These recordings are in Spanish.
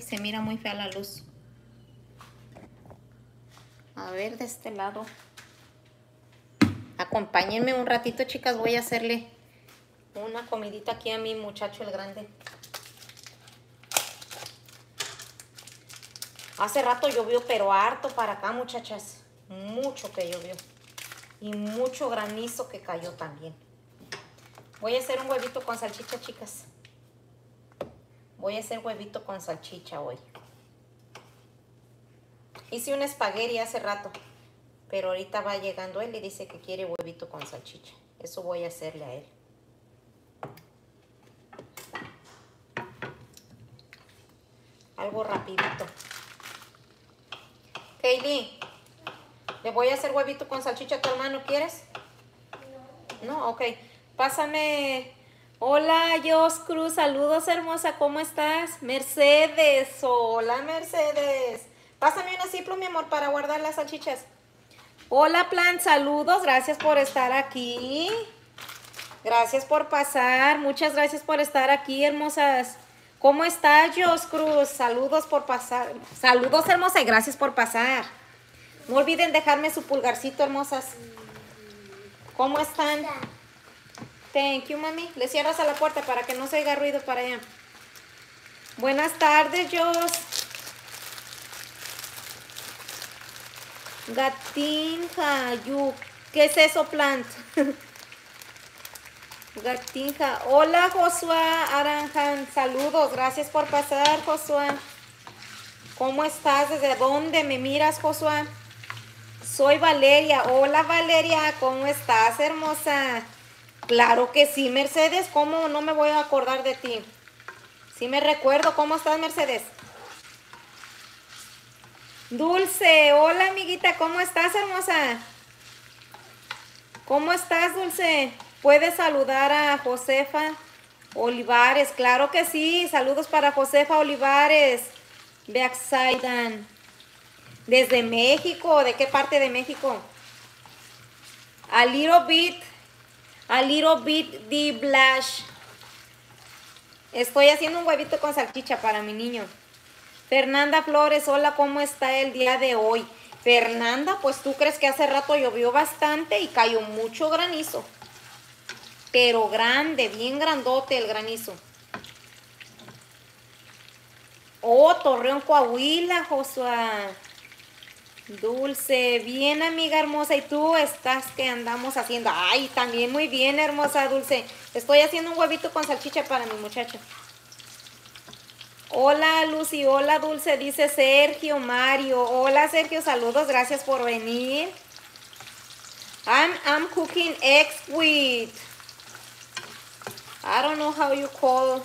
se mira muy fea la luz. A ver, de este lado. Acompáñenme un ratito, chicas. Voy a hacerle una comidita aquí a mi muchacho el grande. Hace rato llovió, pero harto para acá, muchachas. Mucho que llovió. Y mucho granizo que cayó también. Voy a hacer un huevito con salchicha, chicas. Voy a hacer huevito con salchicha hoy. Hice una espagueti hace rato, pero ahorita va llegando él y dice que quiere huevito con salchicha. Eso voy a hacerle a él. Algo rapidito. Kaylee, le voy a hacer huevito con salchicha a tu hermano, ¿quieres? No. No, ok. Pásame Hola, Jos Cruz, saludos hermosa, ¿cómo estás? Mercedes, hola Mercedes. Pásame una cipro, mi amor, para guardar las salchichas. Hola, Plan, saludos, gracias por estar aquí. Gracias por pasar, muchas gracias por estar aquí, hermosas. ¿Cómo estás, Jos Cruz? Saludos por pasar. Saludos, hermosa, y gracias por pasar. No olviden dejarme su pulgarcito, hermosas. ¿Cómo están? Thank you, mami. Le cierras a la puerta para que no se oiga ruido para allá. Buenas tardes, Jos. Gatinja, ¿Qué es eso, plant? Gatinja. Hola, Josué Aranjan. Saludos. Gracias por pasar, Josué. ¿Cómo estás? ¿Desde dónde me miras, Josué? Soy Valeria. Hola, Valeria. ¿Cómo estás, hermosa? Claro que sí, Mercedes, ¿cómo no me voy a acordar de ti? Sí me recuerdo, ¿cómo estás, Mercedes? Dulce, hola amiguita, ¿cómo estás, hermosa? ¿Cómo estás, Dulce? ¿Puedes saludar a Josefa Olivares? Claro que sí, saludos para Josefa Olivares, de Desde México, ¿de qué parte de México? A little bit a little bit de blush. Estoy haciendo un huevito con salchicha para mi niño. Fernanda Flores, hola, ¿cómo está el día de hoy? Fernanda, pues tú crees que hace rato llovió bastante y cayó mucho granizo. Pero grande, bien grandote el granizo. Oh, Torreón Coahuila, Josué. Dulce, bien amiga hermosa, y tú estás que andamos haciendo. Ay, también muy bien hermosa Dulce. Estoy haciendo un huevito con salchicha para mi muchacho. Hola Lucy, hola Dulce, dice Sergio Mario. Hola Sergio, saludos, gracias por venir. I'm, I'm cooking eggs with, I don't know how you call,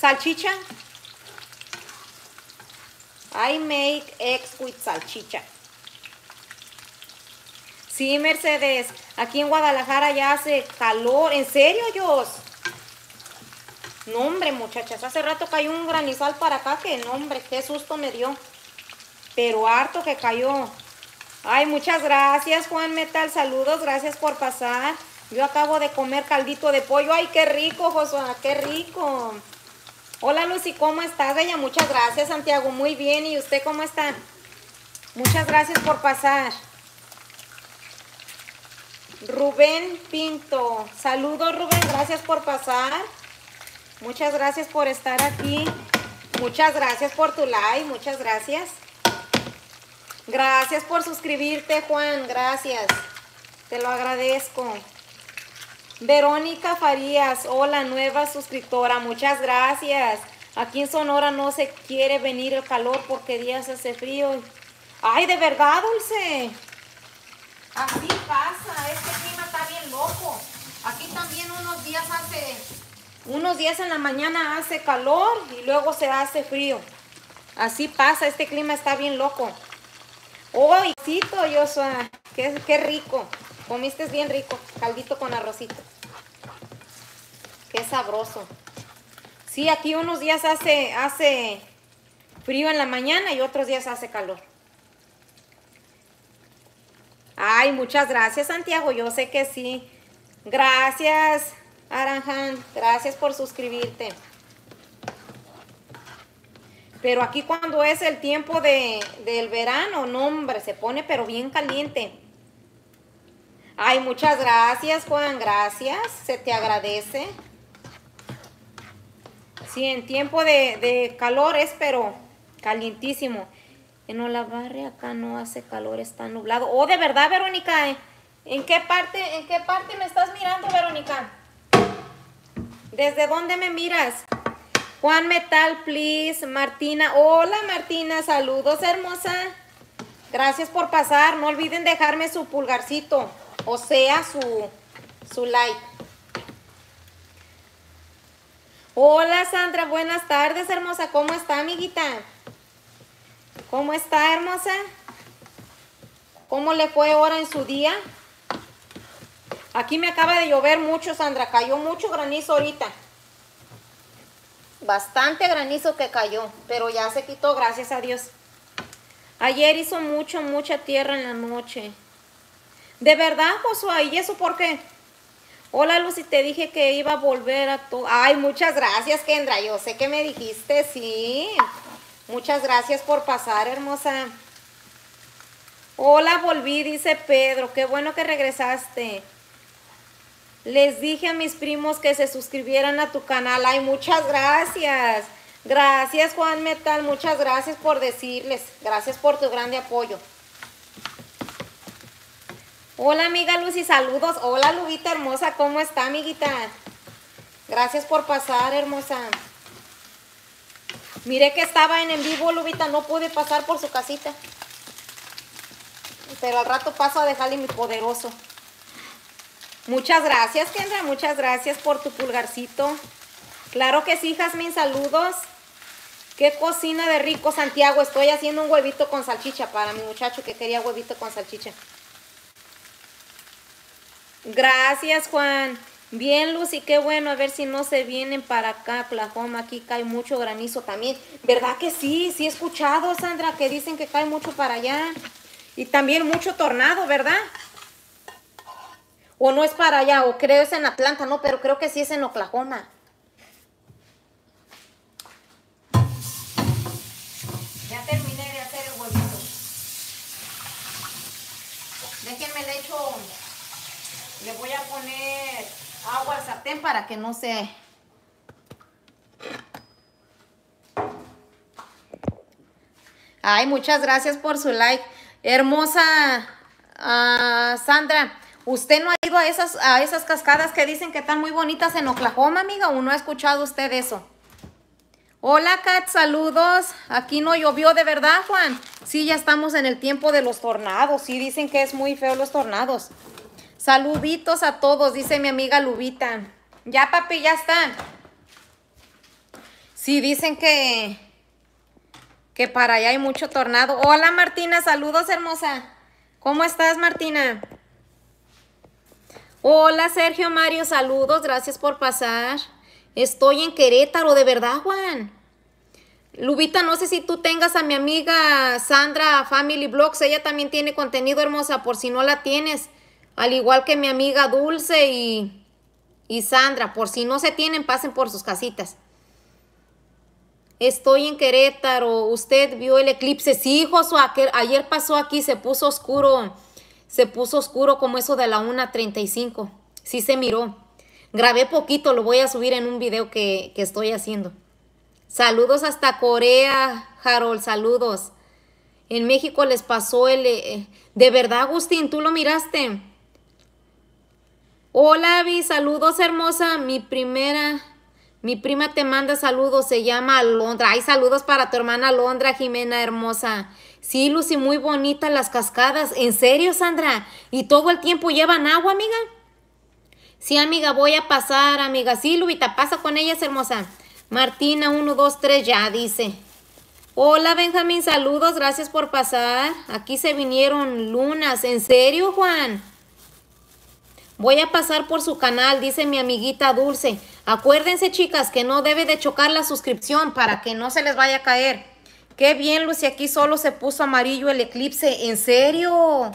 salchicha. I make eggs with salchicha. Sí, Mercedes, aquí en Guadalajara ya hace calor. ¿En serio, Dios? No, hombre, muchachas, hace rato cayó un granizal para acá que, no, hombre, qué susto me dio. Pero harto que cayó. Ay, muchas gracias, Juan Metal. Saludos, gracias por pasar. Yo acabo de comer caldito de pollo. Ay, qué rico, Josué, qué rico. Hola Lucy, ¿cómo estás? Bella, muchas gracias Santiago, muy bien. ¿Y usted cómo está? Muchas gracias por pasar. Rubén Pinto, saludos Rubén, gracias por pasar. Muchas gracias por estar aquí. Muchas gracias por tu like, muchas gracias. Gracias por suscribirte Juan, gracias. Te lo agradezco. Verónica Farías, hola, nueva suscriptora, muchas gracias. Aquí en Sonora no se quiere venir el calor porque días hace frío. Ay, de verdad, Dulce. Así pasa, este clima está bien loco. Aquí también unos días hace... Unos días en la mañana hace calor y luego se hace frío. Así pasa, este clima está bien loco. ¡Oh, Cito, Yosua, Qué, ¡Qué rico! Comiste bien rico. Caldito con arrocito. Qué sabroso. Sí, aquí unos días hace, hace frío en la mañana y otros días hace calor. Ay, muchas gracias, Santiago. Yo sé que sí. Gracias, Aranján. Gracias por suscribirte. Pero aquí cuando es el tiempo del verano, no, hombre, se pone pero bien caliente. Ay, muchas gracias, Juan, gracias. Se te agradece. Sí, en tiempo de, calor es, pero calientísimo. En Olavarre acá no hace calor, está nublado. Oh, de verdad, Verónica, ¿eh? ¿en qué parte, en qué parte me estás mirando, Verónica? ¿Desde dónde me miras? Juan Metal, please. Martina. Hola, Martina. Saludos, hermosa. Gracias por pasar. No olviden dejarme su pulgarcito o sea su, su like. Hola Sandra, buenas tardes hermosa, ¿cómo está amiguita? ¿Cómo está hermosa? ¿Cómo le fue ahora en su día? Aquí me acaba de llover mucho Sandra, cayó mucho granizo ahorita. Bastante granizo que cayó, pero ya se quitó, gracias a Dios. Ayer hizo mucho, mucha tierra en la noche. De verdad, Josué, ¿y eso por qué? Hola Lucy, te dije que iba a volver a tu... Ay, muchas gracias, Kendra. Yo sé que me dijiste, sí. Muchas gracias por pasar, hermosa. Hola, volví, dice Pedro. Qué bueno que regresaste. Les dije a mis primos que se suscribieran a tu canal. Ay, muchas gracias. Gracias, Juan Metal. Muchas gracias por decirles. Gracias por tu grande apoyo. Hola amiga Lucy, saludos. Hola Lubita hermosa, ¿cómo está amiguita? Gracias por pasar, hermosa. Miré que estaba en en vivo, Lubita, no pude pasar por su casita. Pero al rato paso a dejarle mi poderoso. Muchas gracias, Kendra, muchas gracias por tu pulgarcito. Claro que sí, Jasmine, saludos. Qué cocina de rico, Santiago. Estoy haciendo un huevito con salchicha para mi muchacho que quería huevito con salchicha. Gracias, Juan. Bien, Lucy, qué bueno. A ver si no se vienen para acá, Oklahoma. Aquí cae mucho granizo también. ¿Verdad que sí? Sí he escuchado, Sandra, que dicen que cae mucho para allá. Y también mucho tornado, ¿verdad? O no es para allá, o creo es en Atlanta, no, pero creo que sí es en Oklahoma. Ya terminé de hacer el huevito. Déjenme le echo le voy a poner agua al sartén para que no se... Ay, muchas gracias por su like. Hermosa ah, Sandra, ¿usted no ha ido a esas, a esas cascadas que dicen que están muy bonitas en Oklahoma, amiga? ¿O no ha escuchado usted eso? Hola, Kat, saludos. Aquí no llovió de verdad, Juan. Sí, ya estamos en el tiempo de los tornados. Sí, dicen que es muy feo los tornados. Saluditos a todos, dice mi amiga Lubita. Ya, papi, ya está Sí, dicen que, que para allá hay mucho tornado. Hola, Martina, saludos, hermosa. ¿Cómo estás, Martina? Hola, Sergio Mario, saludos, gracias por pasar. Estoy en Querétaro, de verdad, Juan. Lubita, no sé si tú tengas a mi amiga Sandra Family Blogs. Ella también tiene contenido hermosa, por si no la tienes. Al igual que mi amiga Dulce y, y Sandra, por si no se tienen, pasen por sus casitas. Estoy en Querétaro, usted vio el eclipse. Sí, Josué, ayer pasó aquí, se puso oscuro, se puso oscuro como eso de la 1.35. Sí se miró. Grabé poquito, lo voy a subir en un video que, estoy haciendo. Saludos hasta Corea, Harold, saludos. En México les pasó el... Eh, de verdad, Agustín, tú lo miraste. Hola, Abby. saludos hermosa. Mi primera, mi prima te manda saludos, se llama Alondra. Hay saludos para tu hermana Alondra, Jimena hermosa. Sí, Lucy, muy bonitas las cascadas. ¿En serio, Sandra? ¿Y todo el tiempo llevan agua, amiga? Sí, amiga, voy a pasar, amiga. Sí, Lubita, pasa con ellas, hermosa. Martina, 1, 2, 3, ya, dice. Hola, Benjamín, saludos, gracias por pasar. Aquí se vinieron lunas. ¿En serio, Juan? Voy a pasar por su canal, dice mi amiguita Dulce. Acuérdense, chicas, que no debe de chocar la suscripción para que no se les vaya a caer. Qué bien, Lucy, aquí solo se puso amarillo el eclipse. ¿En serio?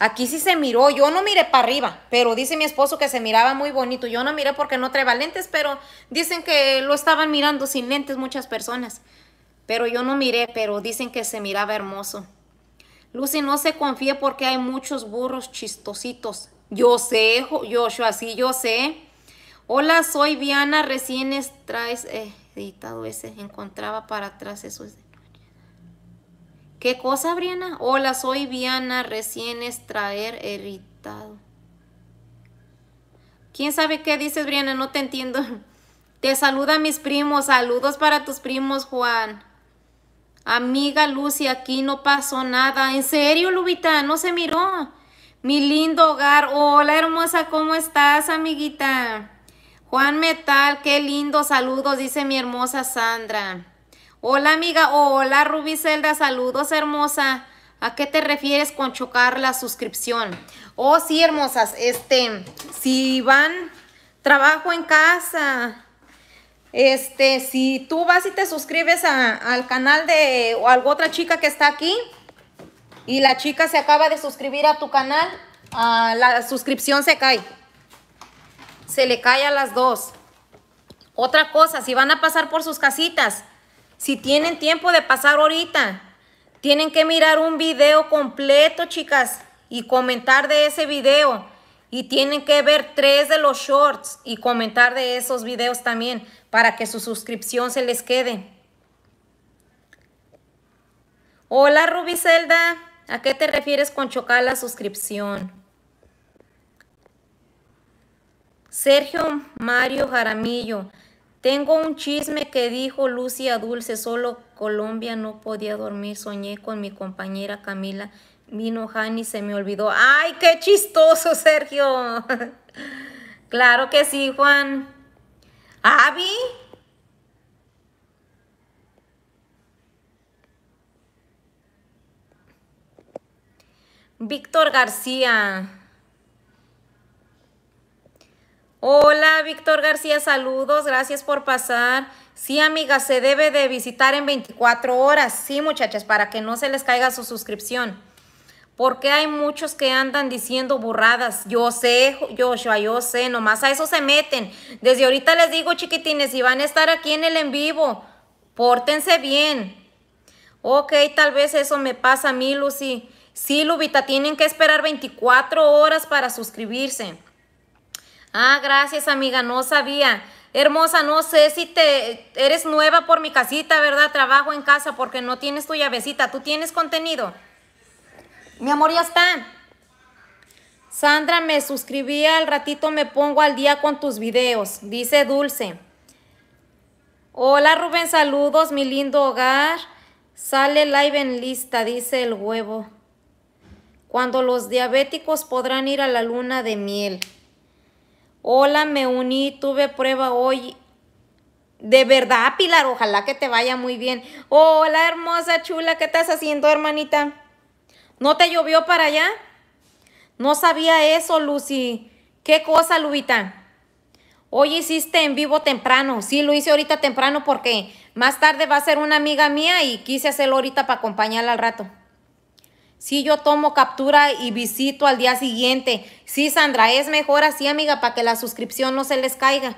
Aquí sí se miró. Yo no miré para arriba, pero dice mi esposo que se miraba muy bonito. Yo no miré porque no traía lentes, pero dicen que lo estaban mirando sin lentes muchas personas. Pero yo no miré, pero dicen que se miraba hermoso. Lucy, no se confíe porque hay muchos burros chistositos. Yo sé, Joshua, así yo sé. Hola, soy Viana, recién extraes... eh, editado ese, encontraba para atrás eso. Es ¿Qué cosa, Briana? Hola, soy Viana, recién extraer editado. ¿Quién sabe qué dices, Briana? No te entiendo. Te saluda mis primos, saludos para tus primos, Juan. Amiga Lucy, aquí no pasó nada. ¿En serio, Lubita? No se miró. Mi lindo hogar. Hola, hermosa, ¿cómo estás, amiguita? Juan Metal, qué lindo saludos, dice mi hermosa Sandra. Hola, amiga. Hola, Rubicelda, saludos, hermosa. ¿A qué te refieres con chocar la suscripción? Oh, sí, hermosas. Este, si van, trabajo en casa. Este, si tú vas y te suscribes a, al canal de o a otra chica que está aquí, y la chica se acaba de suscribir a tu canal, ah, la suscripción se cae. Se le cae a las dos. Otra cosa, si van a pasar por sus casitas, si tienen tiempo de pasar ahorita, tienen que mirar un video completo, chicas, y comentar de ese video. Y tienen que ver tres de los shorts y comentar de esos videos también para que su suscripción se les quede. Hola, Rubicelda. ¿A qué te refieres con chocar la suscripción? Sergio Mario Jaramillo, tengo un chisme que dijo Lucia Dulce, solo Colombia no podía dormir, soñé con mi compañera Camila, vino y se me olvidó. ¡Ay, qué chistoso, Sergio! claro que sí, Juan. Avi, Víctor García. Hola, Víctor García, saludos, gracias por pasar. Sí, amiga, se debe de visitar en 24 horas. Sí, muchachas, para que no se les caiga su suscripción. Porque hay muchos que andan diciendo burradas. Yo sé, Joshua, yo sé, nomás a eso se meten. Desde ahorita les digo, chiquitines, si van a estar aquí en el en vivo, pórtense bien. Ok, tal vez eso me pasa a mí, Lucy. Sí, Lubita, tienen que esperar 24 horas para suscribirse. Ah, gracias, amiga, no sabía. Hermosa, no sé si te eres nueva por mi casita, ¿verdad? Trabajo en casa porque no tienes tu llavecita. ¿Tú tienes contenido? Mi amor, ya está. Sandra, me suscribí al ratito, me pongo al día con tus videos, dice Dulce. Hola Rubén, saludos, mi lindo hogar. Sale live en lista, dice el huevo cuando los diabéticos podrán ir a la luna de miel. Hola, me uní, tuve prueba hoy. De verdad, Pilar, ojalá que te vaya muy bien. Hola, hermosa, chula, ¿qué estás haciendo, hermanita? ¿No te llovió para allá? No sabía eso, Lucy. ¿Qué cosa, Lubita? Hoy hiciste en vivo temprano. Sí, lo hice ahorita temprano porque más tarde va a ser una amiga mía y quise hacerlo ahorita para acompañarla al rato si yo tomo captura y visito al día siguiente. Sí, Sandra, es mejor así, amiga, para que la suscripción no se les caiga.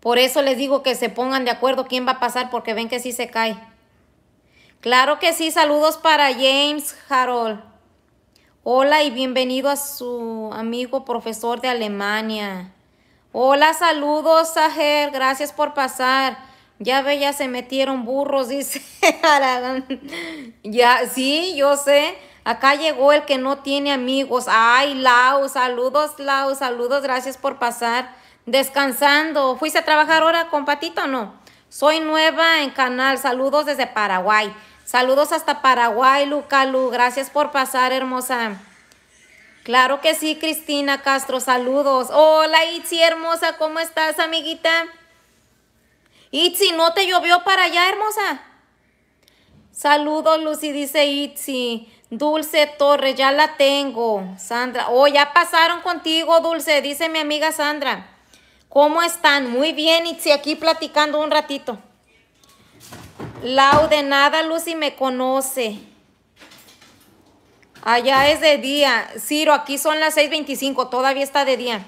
Por eso les digo que se pongan de acuerdo quién va a pasar porque ven que sí se cae. Claro que sí, saludos para James Harold. Hola y bienvenido a su amigo profesor de Alemania. Hola, saludos, Sager, gracias por pasar. Ya ve, ya se metieron burros, dice Aragán. Ya, sí, yo sé. Acá llegó el que no tiene amigos. Ay, Lau, saludos, Lau, saludos, gracias por pasar. Descansando. ¿Fuiste a trabajar ahora con Patito o no? Soy nueva en canal. Saludos desde Paraguay. Saludos hasta Paraguay, Lucalu. Gracias por pasar, hermosa. Claro que sí, Cristina Castro. Saludos. Hola, Itzi, hermosa. ¿Cómo estás, amiguita? Itzi, ¿no te llovió para allá, hermosa? Saludos, Lucy, dice Itzi. Dulce Torres, ya la tengo. Sandra, oh, ya pasaron contigo, Dulce, dice mi amiga Sandra. ¿Cómo están? Muy bien, Itzi, aquí platicando un ratito. Lau, nada, Lucy me conoce. Allá es de día. Ciro, aquí son las 6.25, todavía está de día.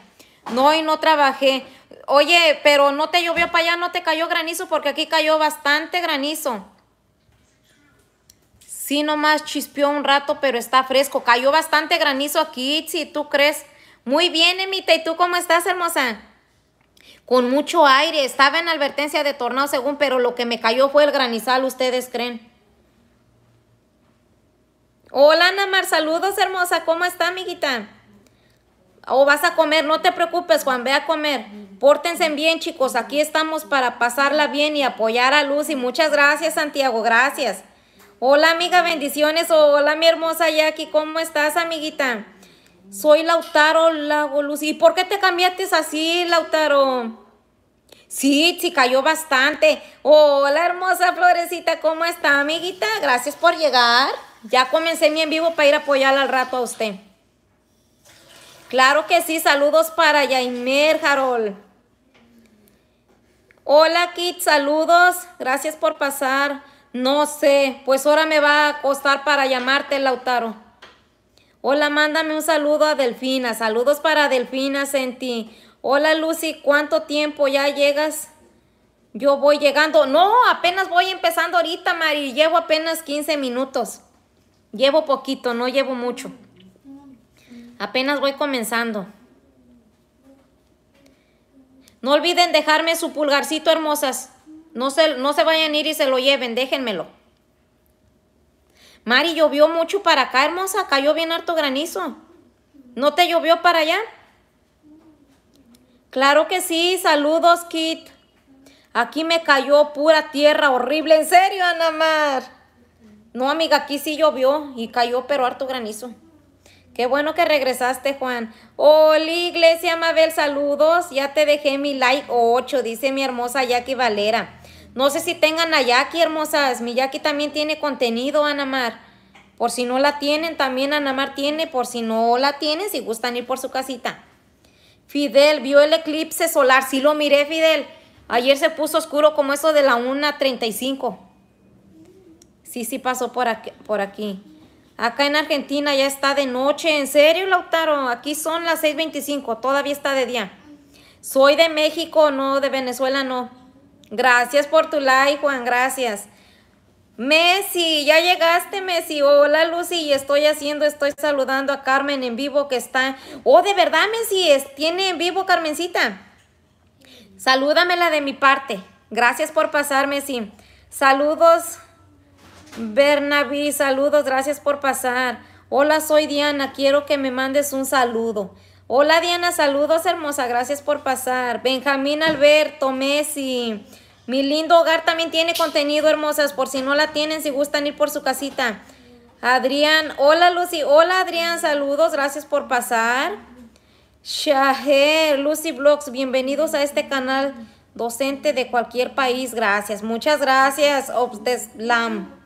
No, y no trabajé. Oye, pero no te llovió para allá, no te cayó granizo, porque aquí cayó bastante granizo. Sí, nomás chispeó un rato, pero está fresco. Cayó bastante granizo aquí, si tú crees. Muy bien, Emita. ¿Y tú cómo estás, hermosa? Con mucho aire. Estaba en advertencia de tornado según, pero lo que me cayó fue el granizal, ¿ustedes creen? Hola, Namar. Saludos, hermosa. ¿Cómo está, amiguita? O vas a comer, no te preocupes, Juan, ve a comer. Pórtense bien, chicos. Aquí estamos para pasarla bien y apoyar a Lucy. muchas gracias, Santiago. Gracias. Hola, amiga, bendiciones. Hola, mi hermosa Jackie. ¿Cómo estás, amiguita? Soy Lautaro Lago Lucy. ¿Y por qué te cambiaste así, Lautaro? Sí, sí, cayó bastante. Hola, hermosa Florecita, ¿cómo está, amiguita? Gracias por llegar. Ya comencé mi en vivo para ir a apoyarla al rato a usted. Claro que sí, saludos para Yaimer, Harold. Hola, Kit, saludos. Gracias por pasar. No sé, pues ahora me va a costar para llamarte, Lautaro. Hola, mándame un saludo a Delfina. Saludos para Delfina, Senti. Hola, Lucy, ¿cuánto tiempo ya llegas? Yo voy llegando. No, apenas voy empezando ahorita, Mari. Llevo apenas 15 minutos. Llevo poquito, no llevo mucho. Apenas voy comenzando. No olviden dejarme su pulgarcito, hermosas. No se, no se vayan a ir y se lo lleven, déjenmelo. Mari, llovió mucho para acá, hermosa. Cayó bien harto granizo. ¿No te llovió para allá? Claro que sí. Saludos, Kit. Aquí me cayó pura tierra horrible. ¿En serio, Ana Mar? No, amiga, aquí sí llovió y cayó, pero harto granizo. Qué bueno que regresaste, Juan. Hola, Iglesia Mabel, saludos. Ya te dejé mi like 8, dice mi hermosa Jackie Valera. No sé si tengan a Jackie, hermosas. Mi Jackie también tiene contenido, Anamar. Por si no la tienen, también Anamar tiene. Por si no la tienen, si gustan ir por su casita. Fidel, vio el eclipse solar. Sí lo miré, Fidel. Ayer se puso oscuro como eso de la 1.35. Sí, sí pasó por aquí. Por aquí. Acá en Argentina ya está de noche. ¿En serio, Lautaro? Aquí son las 6.25. Todavía está de día. Soy de México, no, de Venezuela, no. Gracias por tu like, Juan. Gracias. Messi, ya llegaste, Messi. Hola, Lucy. Estoy haciendo, estoy saludando a Carmen en vivo que está. Oh, de verdad, Messi, es, tiene en vivo, Carmencita. Salúdamela de mi parte. Gracias por pasar, Messi. Saludos Bernabé, saludos, gracias por pasar. Hola, soy Diana, quiero que me mandes un saludo. Hola Diana, saludos hermosa, gracias por pasar. Benjamín Alberto, Messi. Mi lindo hogar también tiene contenido, hermosas, por si no la tienen, si gustan ir por su casita. Adrián, hola Lucy, hola Adrián, saludos, gracias por pasar. Shaher, Lucy Blogs, bienvenidos a este canal docente de cualquier país, gracias, muchas gracias, Slam.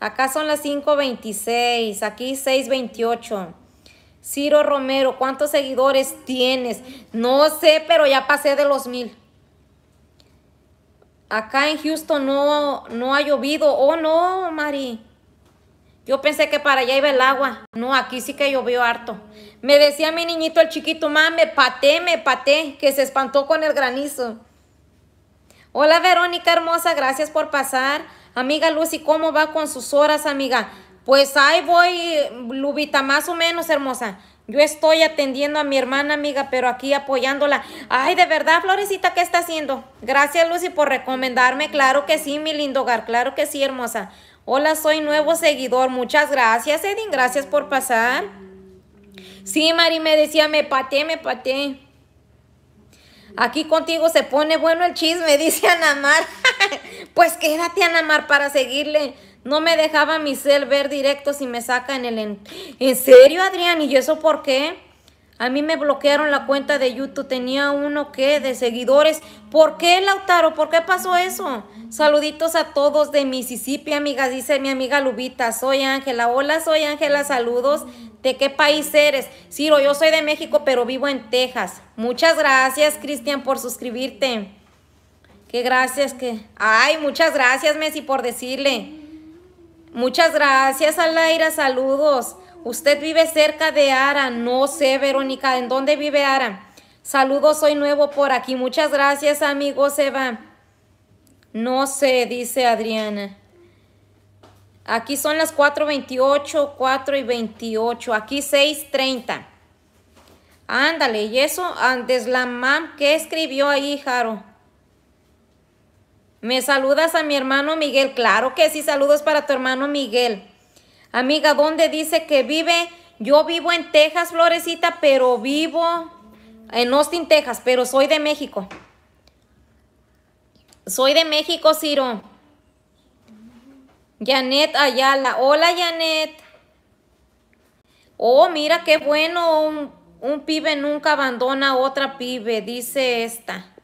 Acá son las 5.26, aquí 6.28. Ciro Romero, ¿cuántos seguidores tienes? No sé, pero ya pasé de los mil. Acá en Houston no, no ha llovido. Oh, no, Mari. Yo pensé que para allá iba el agua. No, aquí sí que llovió harto. Me decía mi niñito, el chiquito, mame, me paté, me paté, que se espantó con el granizo. Hola, Verónica hermosa, gracias por pasar. Amiga Lucy, ¿cómo va con sus horas, amiga? Pues ahí voy, Lubita, más o menos, hermosa. Yo estoy atendiendo a mi hermana, amiga, pero aquí apoyándola. Ay, de verdad, Florecita, ¿qué está haciendo? Gracias, Lucy, por recomendarme. Claro que sí, mi lindo hogar. Claro que sí, hermosa. Hola, soy nuevo seguidor. Muchas gracias, Edin. Gracias por pasar. Sí, Mari me decía, me pateé, me pateé. Aquí contigo se pone bueno el chisme, dice Anamar. pues quédate, Anamar, para seguirle. No me dejaba mi cel ver directo si me saca en el... En... serio, Adrián? ¿Y eso por qué? A mí me bloquearon la cuenta de YouTube. Tenía uno que de seguidores. ¿Por qué, Lautaro? ¿Por qué pasó eso? Saluditos a todos de Mississippi, amigas. Dice mi amiga Lubita. Soy Ángela. Hola, soy Ángela. Saludos ¿De qué país eres? Ciro, yo soy de México, pero vivo en Texas. Muchas gracias, Cristian, por suscribirte. Qué gracias que... Ay, muchas gracias, Messi, por decirle. Muchas gracias, Alaira. Saludos. Usted vive cerca de Ara. No sé, Verónica, ¿en dónde vive Ara? Saludos, soy nuevo por aquí. Muchas gracias, amigo Seba. No sé, dice Adriana. Aquí son las 4.28, 4 y 28. Aquí 6.30. Ándale, y eso, antes la mam, ¿qué escribió ahí, Jaro? ¿Me saludas a mi hermano Miguel? Claro que sí, saludos para tu hermano Miguel. Amiga, ¿dónde dice que vive? Yo vivo en Texas, Florecita, pero vivo en Austin, Texas, pero soy de México. Soy de México, Ciro. Janet Ayala. Hola, Janet. Oh, mira qué bueno. Un, pibe nunca abandona a otra pibe, dice esta.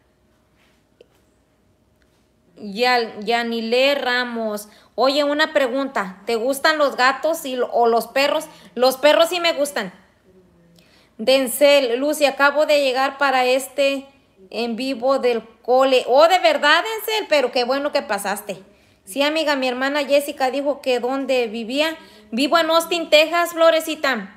Yanile Ramos. Oye, una pregunta. ¿Te gustan los gatos o los perros? Los perros sí me gustan. Denzel, Lucy, acabo de llegar para este en vivo del cole. Oh, de verdad, Denzel, pero qué bueno que pasaste. Sí, amiga, mi hermana Jessica dijo que donde vivía. Vivo en Austin, Texas, Florecita.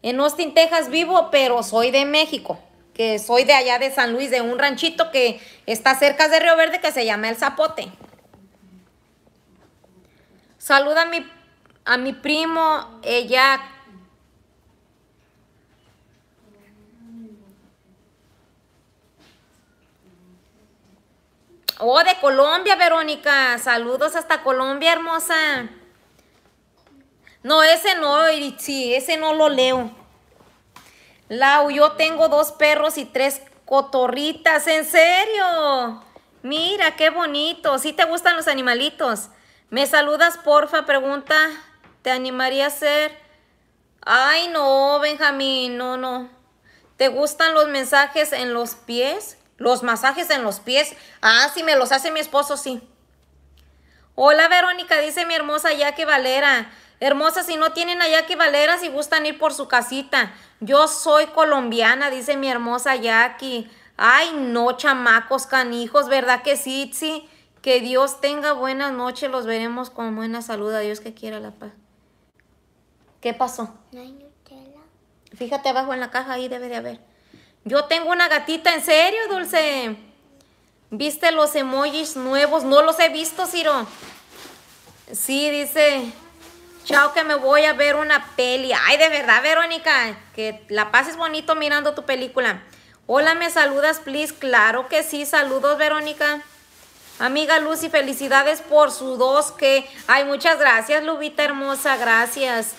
En Austin, Texas vivo, pero soy de México. Que soy de allá de San Luis, de un ranchito que está cerca de Río Verde que se llama El Zapote. Saluda a mi, a mi primo, ella Oh, de Colombia, Verónica. Saludos hasta Colombia, hermosa. No, ese no, sí, ese no lo leo. Lau, yo tengo dos perros y tres cotorritas. ¿En serio? Mira, qué bonito. ¿Sí te gustan los animalitos? ¿Me saludas, porfa? Pregunta, ¿te animaría a ser? Ay, no, Benjamín, no, no. ¿Te gustan los mensajes en los pies? Los masajes en los pies. Ah, si me los hace mi esposo, sí. Hola Verónica, dice mi hermosa Jackie Valera. Hermosa, si no tienen a Jackie Valera, si gustan ir por su casita. Yo soy colombiana, dice mi hermosa Jackie. Ay, no, chamacos canijos, ¿verdad que sí, sí? Que Dios tenga buenas noches, los veremos con buena salud. a Dios que quiera la paz. ¿Qué pasó? No hay Nutella. Fíjate abajo en la caja, ahí debe de haber. Yo tengo una gatita, en serio, Dulce. ¿Viste los emojis nuevos? No los he visto, Ciro. Sí, dice. Chao, que me voy a ver una peli. Ay, de verdad, Verónica. Que la pases bonito mirando tu película. Hola, ¿me saludas, please? Claro que sí. Saludos, Verónica. Amiga Lucy, felicidades por su dos que. Ay, muchas gracias, Lubita hermosa. Gracias.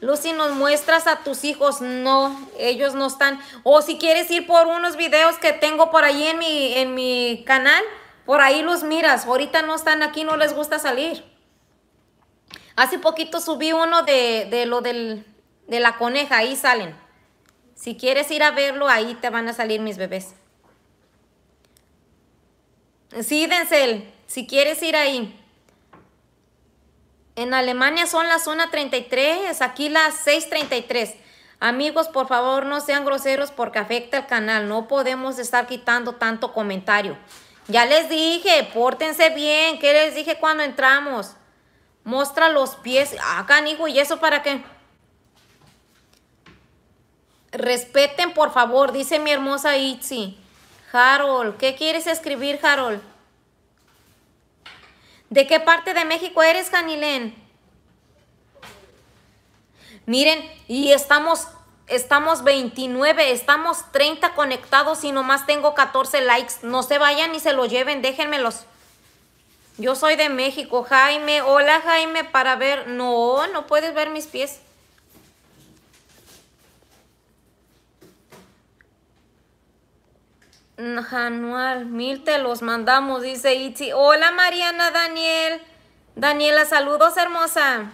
Lucy, nos muestras a tus hijos. No, ellos no están. O si quieres ir por unos videos que tengo por ahí en mi, en mi canal, por ahí los miras. Ahorita no están aquí, no les gusta salir. Hace poquito subí uno de, de lo de la coneja, ahí salen. Si quieres ir a verlo, ahí te van a salir mis bebés. Sí, Denzel, si quieres ir ahí. En Alemania son las 1.33, aquí las 6.33. Amigos, por favor, no sean groseros porque afecta el canal. No podemos estar quitando tanto comentario. Ya les dije, pórtense bien. ¿Qué les dije cuando entramos? Muestra los pies. Acá, canijo, ¿y eso para qué? Respeten, por favor, dice mi hermosa Itzi. Harold, ¿qué quieres escribir, Harold? ¿De qué parte de México eres, Janilén? Miren, y estamos, estamos 29, estamos 30 conectados y nomás tengo 14 likes. No se vayan ni se lo lleven, déjenmelos. Yo soy de México, Jaime. Hola, Jaime, para ver. No, no puedes ver mis pies. Anual, mil te los mandamos, dice Itzi. Hola Mariana Daniel. Daniela, saludos hermosa.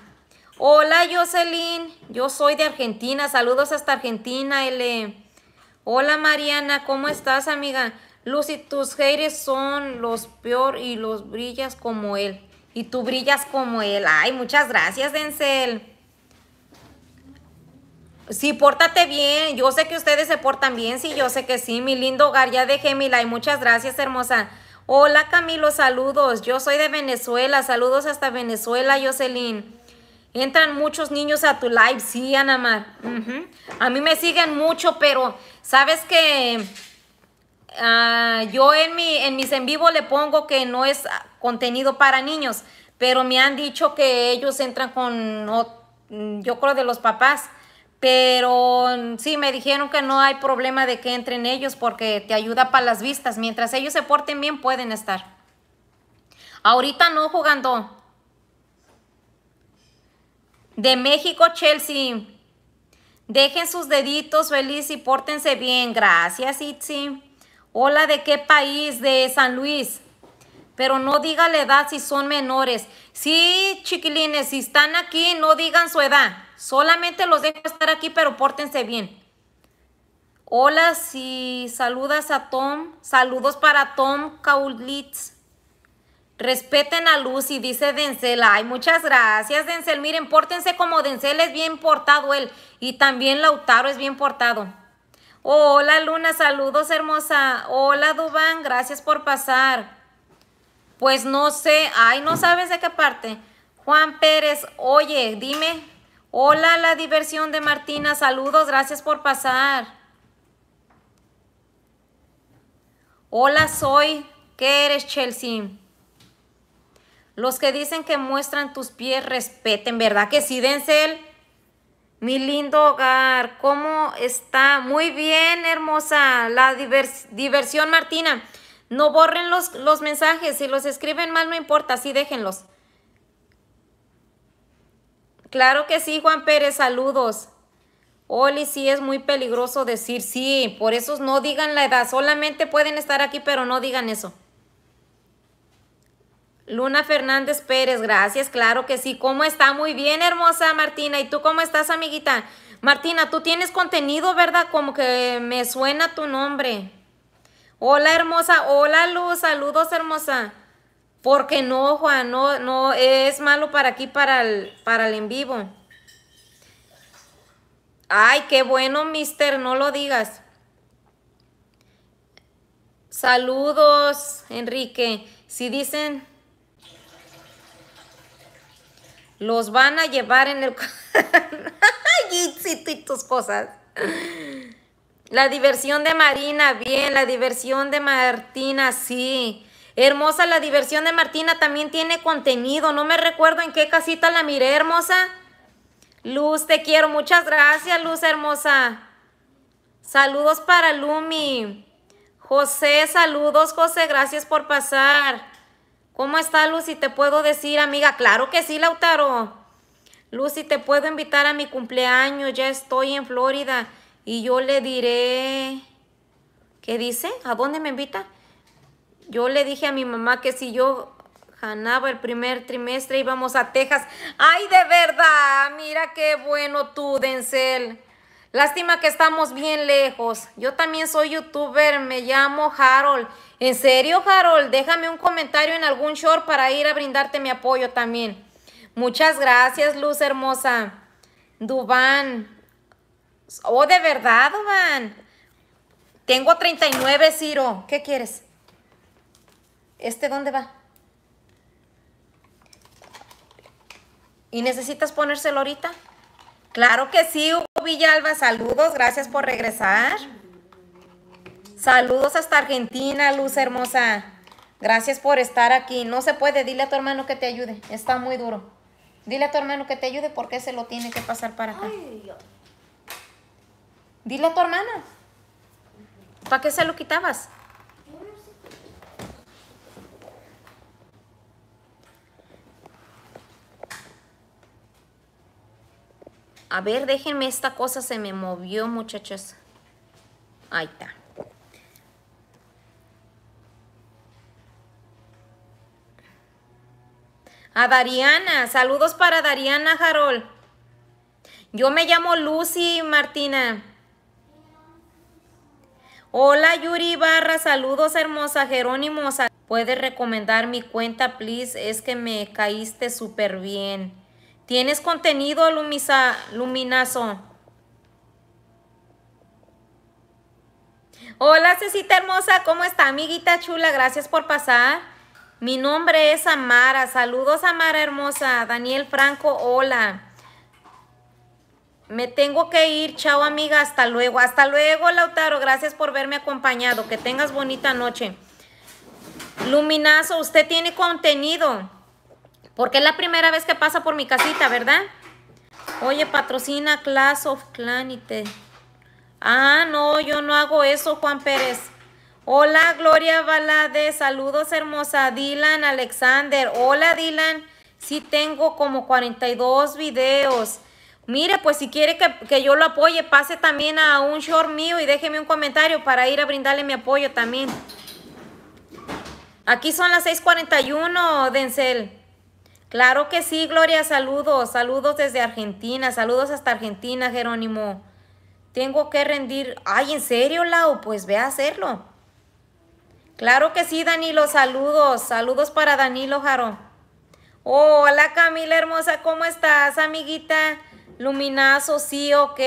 Hola Jocelyn, yo soy de Argentina, saludos hasta Argentina, L. Hola Mariana, ¿cómo estás amiga? Lucy, tus haters son los peor y los brillas como él. Y tú brillas como él. Ay, muchas gracias, Denzel. Sí, pórtate bien. Yo sé que ustedes se portan bien. Sí, yo sé que sí. Mi lindo hogar, ya dejé mi Y muchas gracias, hermosa. Hola, Camilo. Saludos. Yo soy de Venezuela. Saludos hasta Venezuela, Jocelyn. Entran muchos niños a tu live. Sí, Ana Mar. A mí me siguen mucho, pero sabes que ah, yo en, mi, en mis en vivo le pongo que no es contenido para niños, pero me han dicho que ellos entran con, yo creo, de los papás pero sí me dijeron que no hay problema de que entren ellos porque te ayuda para las vistas. Mientras ellos se porten bien pueden estar. Ahorita no jugando. De México, Chelsea. Dejen sus deditos feliz y pórtense bien. Gracias, Itzi. Hola, ¿de qué país? De San Luis pero no diga la edad si son menores. Sí, chiquilines, si están aquí, no digan su edad. Solamente los dejo estar aquí, pero pórtense bien. Hola, sí, saludas a Tom, saludos para Tom Kaulitz. Respeten a Lucy, dice Denzel. Ay, muchas gracias, Denzel. Miren, pórtense como Denzel es bien portado él. Y también Lautaro es bien portado. Hola, Luna, saludos, hermosa. Hola, Dubán, gracias por pasar. Pues no sé, ay, no sabes de qué parte. Juan Pérez, oye, dime. Hola, la diversión de Martina, saludos, gracias por pasar. Hola, soy, ¿qué eres, Chelsea? Los que dicen que muestran tus pies, respeten, ¿verdad que sí, Denzel? Mi lindo hogar, ¿cómo está? Muy bien, hermosa, la diversión Martina. No borren los, los mensajes. Si los escriben mal, no importa, sí déjenlos. Claro que sí, Juan Pérez, saludos. Oli, sí es muy peligroso decir sí, por eso no digan la edad, solamente pueden estar aquí, pero no digan eso. Luna Fernández Pérez, gracias, claro que sí. ¿Cómo está? Muy bien, hermosa Martina. ¿Y tú cómo estás, amiguita? Martina, tú tienes contenido, ¿verdad? Como que me suena tu nombre. Hola hermosa, hola Luz, saludos hermosa. Porque no, Juan, no, no, es malo para aquí, para el, para el en vivo. Ay, qué bueno, mister, no lo digas. Saludos, Enrique. Si dicen, los van a llevar en el... y tus cosas. La diversión de Marina, bien. La diversión de Martina, sí. Hermosa, la diversión de Martina también tiene contenido. No me recuerdo en qué casita la miré, hermosa. Luz, te quiero. Muchas gracias, Luz hermosa. Saludos para Lumi. José, saludos, José. Gracias por pasar. ¿Cómo está, Luz? Y ¿Te puedo decir, amiga? Claro que sí, Lautaro. y te puedo invitar a mi cumpleaños. Ya estoy en Florida y yo le diré, ¿qué dice? ¿A dónde me invita? Yo le dije a mi mamá que si yo ganaba el primer trimestre íbamos a Texas. ¡Ay, de verdad! Mira qué bueno tú, Denzel. Lástima que estamos bien lejos. Yo también soy youtuber, me llamo Harold. ¿En serio, Harold? Déjame un comentario en algún short para ir a brindarte mi apoyo también. Muchas gracias, Luz hermosa. Dubán, Oh, de verdad, Van. Tengo 39, Ciro. ¿Qué quieres? ¿Este dónde va? ¿Y necesitas ponérselo ahorita? Claro que sí, Hugo Villalba. Saludos, gracias por regresar. Saludos hasta Argentina, Luz hermosa. Gracias por estar aquí. No se puede, dile a tu hermano que te ayude. Está muy duro. Dile a tu hermano que te ayude porque se lo tiene que pasar para acá. Ay, Dile a tu hermana. ¿Para qué se lo quitabas? A ver, déjenme, esta cosa se me movió, muchachos. Ahí está. A Dariana, saludos para Dariana Jarol. Yo me llamo Lucy Martina. Hola Yuri Barra, saludos hermosa Jerónimo. Puedes recomendar mi cuenta, please. Es que me caíste súper bien. ¿Tienes contenido, Luminazo? Hola Cecita hermosa, ¿cómo está amiguita chula? Gracias por pasar. Mi nombre es Amara. Saludos Amara hermosa. Daniel Franco, hola. Me tengo que ir, chao amiga, hasta luego. Hasta luego, Lautaro, gracias por verme acompañado. Que tengas bonita noche. Luminazo, usted tiene contenido. Porque es la primera vez que pasa por mi casita, ¿verdad? Oye, patrocina Class of Clanite. Ah, no, yo no hago eso, Juan Pérez. Hola, Gloria Valade. Saludos, hermosa. Dylan Alexander. Hola, Dylan. Sí tengo como 42 videos. Mire, pues si quiere que, yo lo apoye, pase también a un short mío y déjeme un comentario para ir a brindarle mi apoyo también. Aquí son las 6.41, Denzel. Claro que sí, Gloria, saludos. Saludos desde Argentina, saludos hasta Argentina, Jerónimo. Tengo que rendir. Ay, ¿en serio, Lau? Pues ve a hacerlo. Claro que sí, Danilo, saludos. Saludos para Danilo Jaro. Hola, Camila hermosa, ¿cómo estás, amiguita? Luminazo, sí, ok.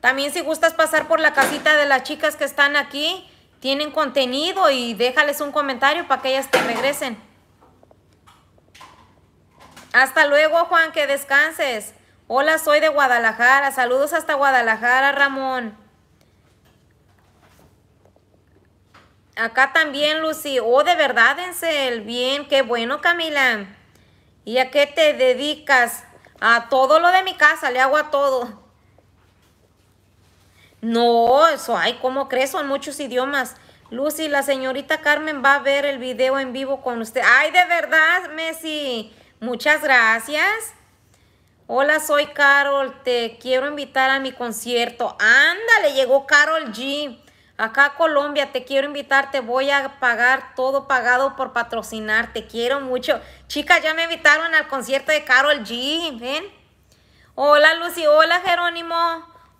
También si gustas pasar por la casita de las chicas que están aquí, tienen contenido y déjales un comentario para que ellas te regresen. Hasta luego, Juan, que descanses. Hola, soy de Guadalajara. Saludos hasta Guadalajara, Ramón. Acá también, Lucy. Oh, de verdad, Encel. Bien, qué bueno, Camila. ¿Y a qué te dedicas? A todo lo de mi casa, le hago a todo. No, eso, ay, ¿cómo crees? Son muchos idiomas. Lucy, la señorita Carmen va a ver el video en vivo con usted. Ay, de verdad, Messi. Muchas gracias. Hola, soy Carol. Te quiero invitar a mi concierto. Ándale, llegó Carol G. Acá Colombia, te quiero invitar, te voy a pagar todo pagado por patrocinar, te quiero mucho. Chicas, ya me invitaron al concierto de Carol G, ven. Hola Lucy, hola Jerónimo,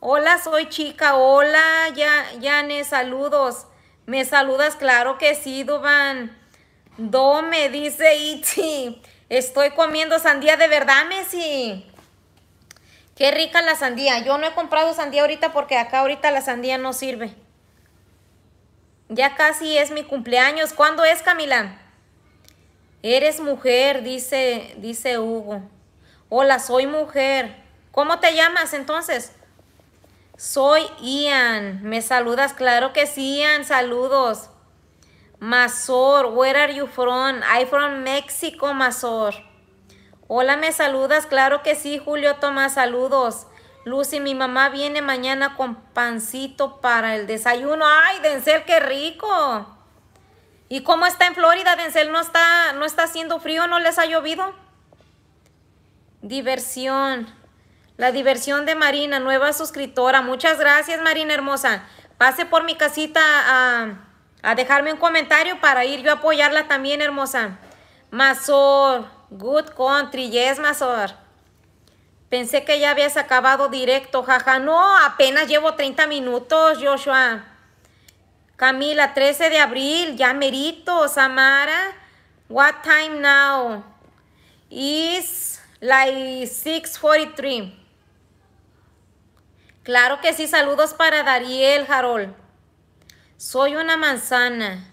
hola soy chica, hola ya, Yane, saludos. Me saludas, claro que sí, Duban. Do me dice Iti, estoy comiendo sandía de verdad, Messi. Qué rica la sandía. Yo no he comprado sandía ahorita porque acá ahorita la sandía no sirve. Ya casi es mi cumpleaños. ¿Cuándo es, Camila? Eres mujer, dice, dice Hugo. Hola, soy mujer. ¿Cómo te llamas entonces? Soy Ian. ¿Me saludas? Claro que sí, Ian. Saludos. Mazor, where are you from? I'm from Mexico, Mazor. Hola, ¿me saludas? Claro que sí, Julio Tomás. Saludos. Lucy, mi mamá viene mañana con pancito para el desayuno. ¡Ay, Denzel, qué rico! ¿Y cómo está en Florida, Denzel? ¿No está, no está haciendo frío? ¿No les ha llovido? Diversión. La diversión de Marina, nueva suscriptora. Muchas gracias, Marina hermosa. Pase por mi casita a, a dejarme un comentario para ir yo a apoyarla también, hermosa. Mazor, good country. Yes, Mazor. Pensé que ya habías acabado directo, jaja. No, apenas llevo 30 minutos, Joshua. Camila, 13 de abril, ya merito. Samara, what time now? Is like 6.43. Claro que sí, saludos para Dariel Jarol. Soy una manzana.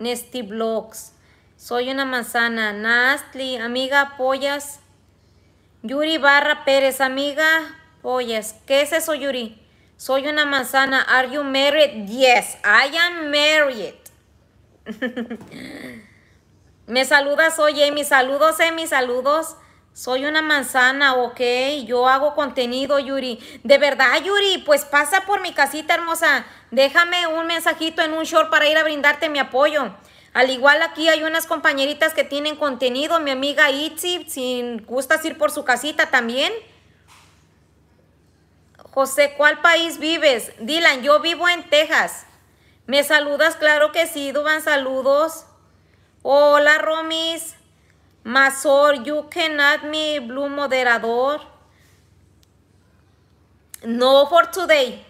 Nesty Blocks. Soy una manzana. Nastly, amiga, apoyas Yuri Barra Pérez, amiga. Oyes, ¿qué es eso, Yuri? Soy una manzana. Are you married? Yes, I am married. Me saludas, oye, mis saludos, eh, mis saludos. Soy una manzana, ok. Yo hago contenido, Yuri. De verdad, Yuri, pues pasa por mi casita hermosa. Déjame un mensajito en un short para ir a brindarte mi apoyo. Al igual aquí hay unas compañeritas que tienen contenido, mi amiga Itzi, si gustas ir por su casita también. José, ¿cuál país vives? Dylan, yo vivo en Texas. ¿Me saludas? Claro que sí, Duban, saludos. Hola, Romis. Masor, you can me, Blue Moderador. No for today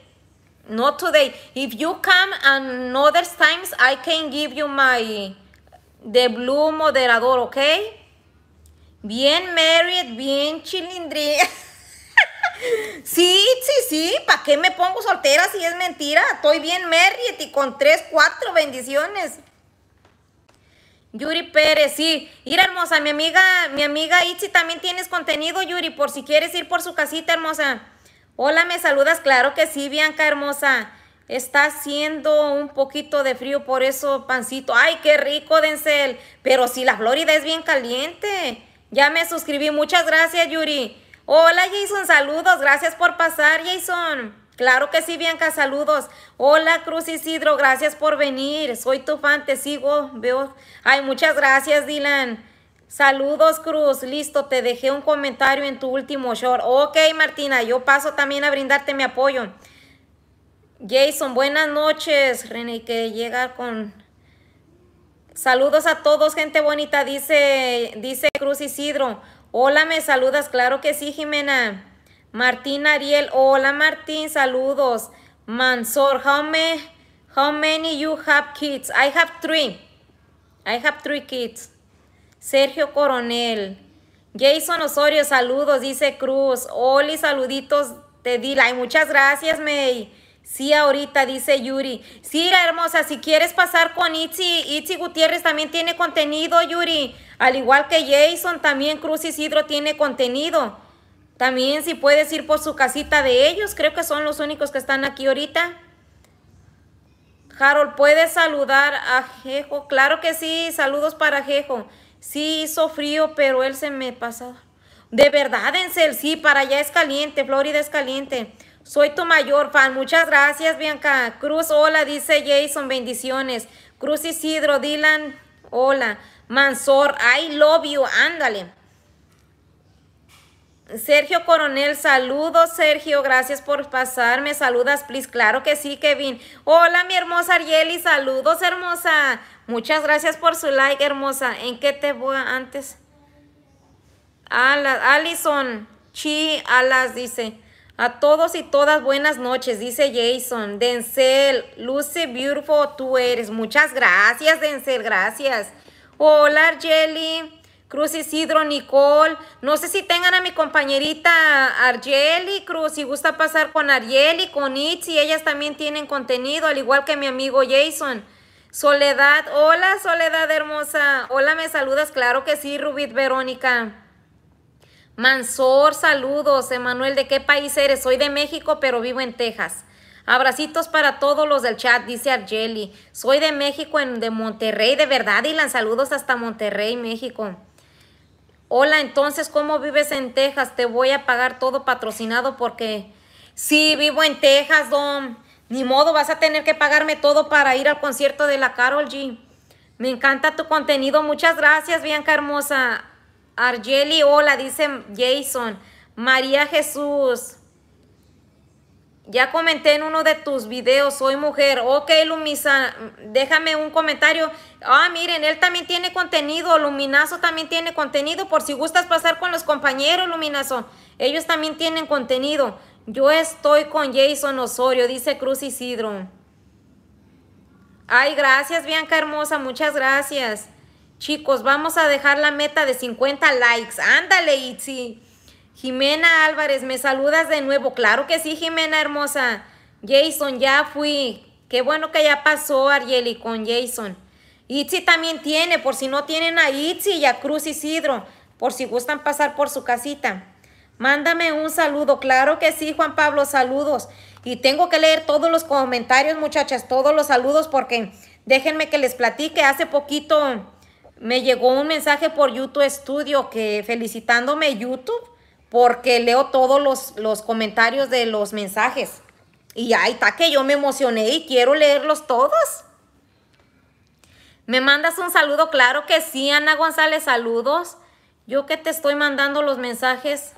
not today. If you come another times, I can give you my, the blue moderador, okay? Bien married, bien chilindri sí, sí, sí, ¿para qué me pongo soltera si es mentira? Estoy bien married y con tres, cuatro bendiciones. Yuri Pérez, sí. Ir hermosa, mi amiga, mi amiga Itzi también tienes contenido, Yuri, por si quieres ir por su casita, hermosa. Hola, ¿me saludas? Claro que sí, Bianca hermosa. Está haciendo un poquito de frío, por eso, pancito. ¡Ay, qué rico, Denzel! Pero si la Florida es bien caliente. Ya me suscribí. Muchas gracias, Yuri. Hola, Jason. Saludos. Gracias por pasar, Jason. Claro que sí, Bianca. Saludos. Hola, Cruz Isidro. Gracias por venir. Soy tu fan. Te sigo. Veo. Ay, muchas gracias, Dylan. Saludos, Cruz. Listo, te dejé un comentario en tu último short. Ok, Martina, yo paso también a brindarte mi apoyo. Jason, buenas noches. René, que llega con... Saludos a todos, gente bonita, dice, dice Cruz Isidro. Hola, me saludas. Claro que sí, Jimena. Martín Ariel. Hola, Martín. Saludos. Mansor, how, many, how many you have kids? I have three. I have three kids. Sergio Coronel. Jason Osorio, saludos, dice Cruz. Oli, saluditos te di y Muchas gracias, May. Sí, ahorita, dice Yuri. Sí, la hermosa, si quieres pasar con Itzi, Itzi Gutiérrez también tiene contenido, Yuri. Al igual que Jason, también Cruz Isidro tiene contenido. También si puedes ir por su casita de ellos, creo que son los únicos que están aquí ahorita. Harold, ¿puedes saludar a Jejo? Claro que sí, saludos para Jejo. Sí hizo frío, pero él se me pasado. De verdad, Encel, sí, para allá es caliente, Florida es caliente. Soy tu mayor fan. Muchas gracias, Bianca. Cruz, hola, dice Jason, bendiciones. Cruz Isidro, Dylan, hola. Mansor, I love you, ándale. Sergio Coronel, saludos Sergio, gracias por pasarme, saludas, please, claro que sí, Kevin. Hola mi hermosa Arieli, saludos hermosa, muchas gracias por su like hermosa, ¿en qué te voy antes? Alison, chi, alas, dice, a todos y todas buenas noches, dice Jason, Denzel, Lucy, beautiful tú eres, muchas gracias Denzel, gracias. Hola Argeli. Cruz Isidro, Nicole. No sé si tengan a mi compañerita Argeli Cruz, si gusta pasar con Argeli, con Itzi, ellas también tienen contenido, al igual que mi amigo Jason. Soledad, hola Soledad hermosa. Hola, me saludas, claro que sí, Rubit Verónica. Mansor, saludos. Emanuel, ¿de qué país eres? Soy de México, pero vivo en Texas. Abracitos para todos los del chat, dice Argeli. Soy de México, en, de Monterrey, de verdad, y Dylan. Saludos hasta Monterrey, México hola, entonces, ¿cómo vives en Texas? Te voy a pagar todo patrocinado porque sí, vivo en Texas, don. Ni modo, vas a tener que pagarme todo para ir al concierto de la Carol G. Me encanta tu contenido. Muchas gracias, Bianca Hermosa. Argeli, hola, dice Jason. María Jesús. Ya comenté en uno de tus videos, soy mujer. Ok, Lumisa, déjame un comentario. Ah, miren, él también tiene contenido. Luminazo también tiene contenido. Por si gustas pasar con los compañeros, Luminazo. Ellos también tienen contenido. Yo estoy con Jason Osorio, dice Cruz Isidro. Ay, gracias, Bianca Hermosa. Muchas gracias. Chicos, vamos a dejar la meta de 50 likes. Ándale, Itzi. Jimena Álvarez, me saludas de nuevo. Claro que sí, Jimena hermosa. Jason, ya fui. Qué bueno que ya pasó, Arieli, con Jason. Itzi también tiene, por si no tienen a Itzi y a Cruz Isidro, por si gustan pasar por su casita. Mándame un saludo. Claro que sí, Juan Pablo, saludos. Y tengo que leer todos los comentarios, muchachas, todos los saludos, porque déjenme que les platique. Hace poquito me llegó un mensaje por YouTube Studio que felicitándome YouTube porque leo todos los, comentarios de los mensajes. Y ahí está que yo me emocioné y quiero leerlos todos. ¿Me mandas un saludo? Claro que sí, Ana González, saludos. Yo que te estoy mandando los mensajes.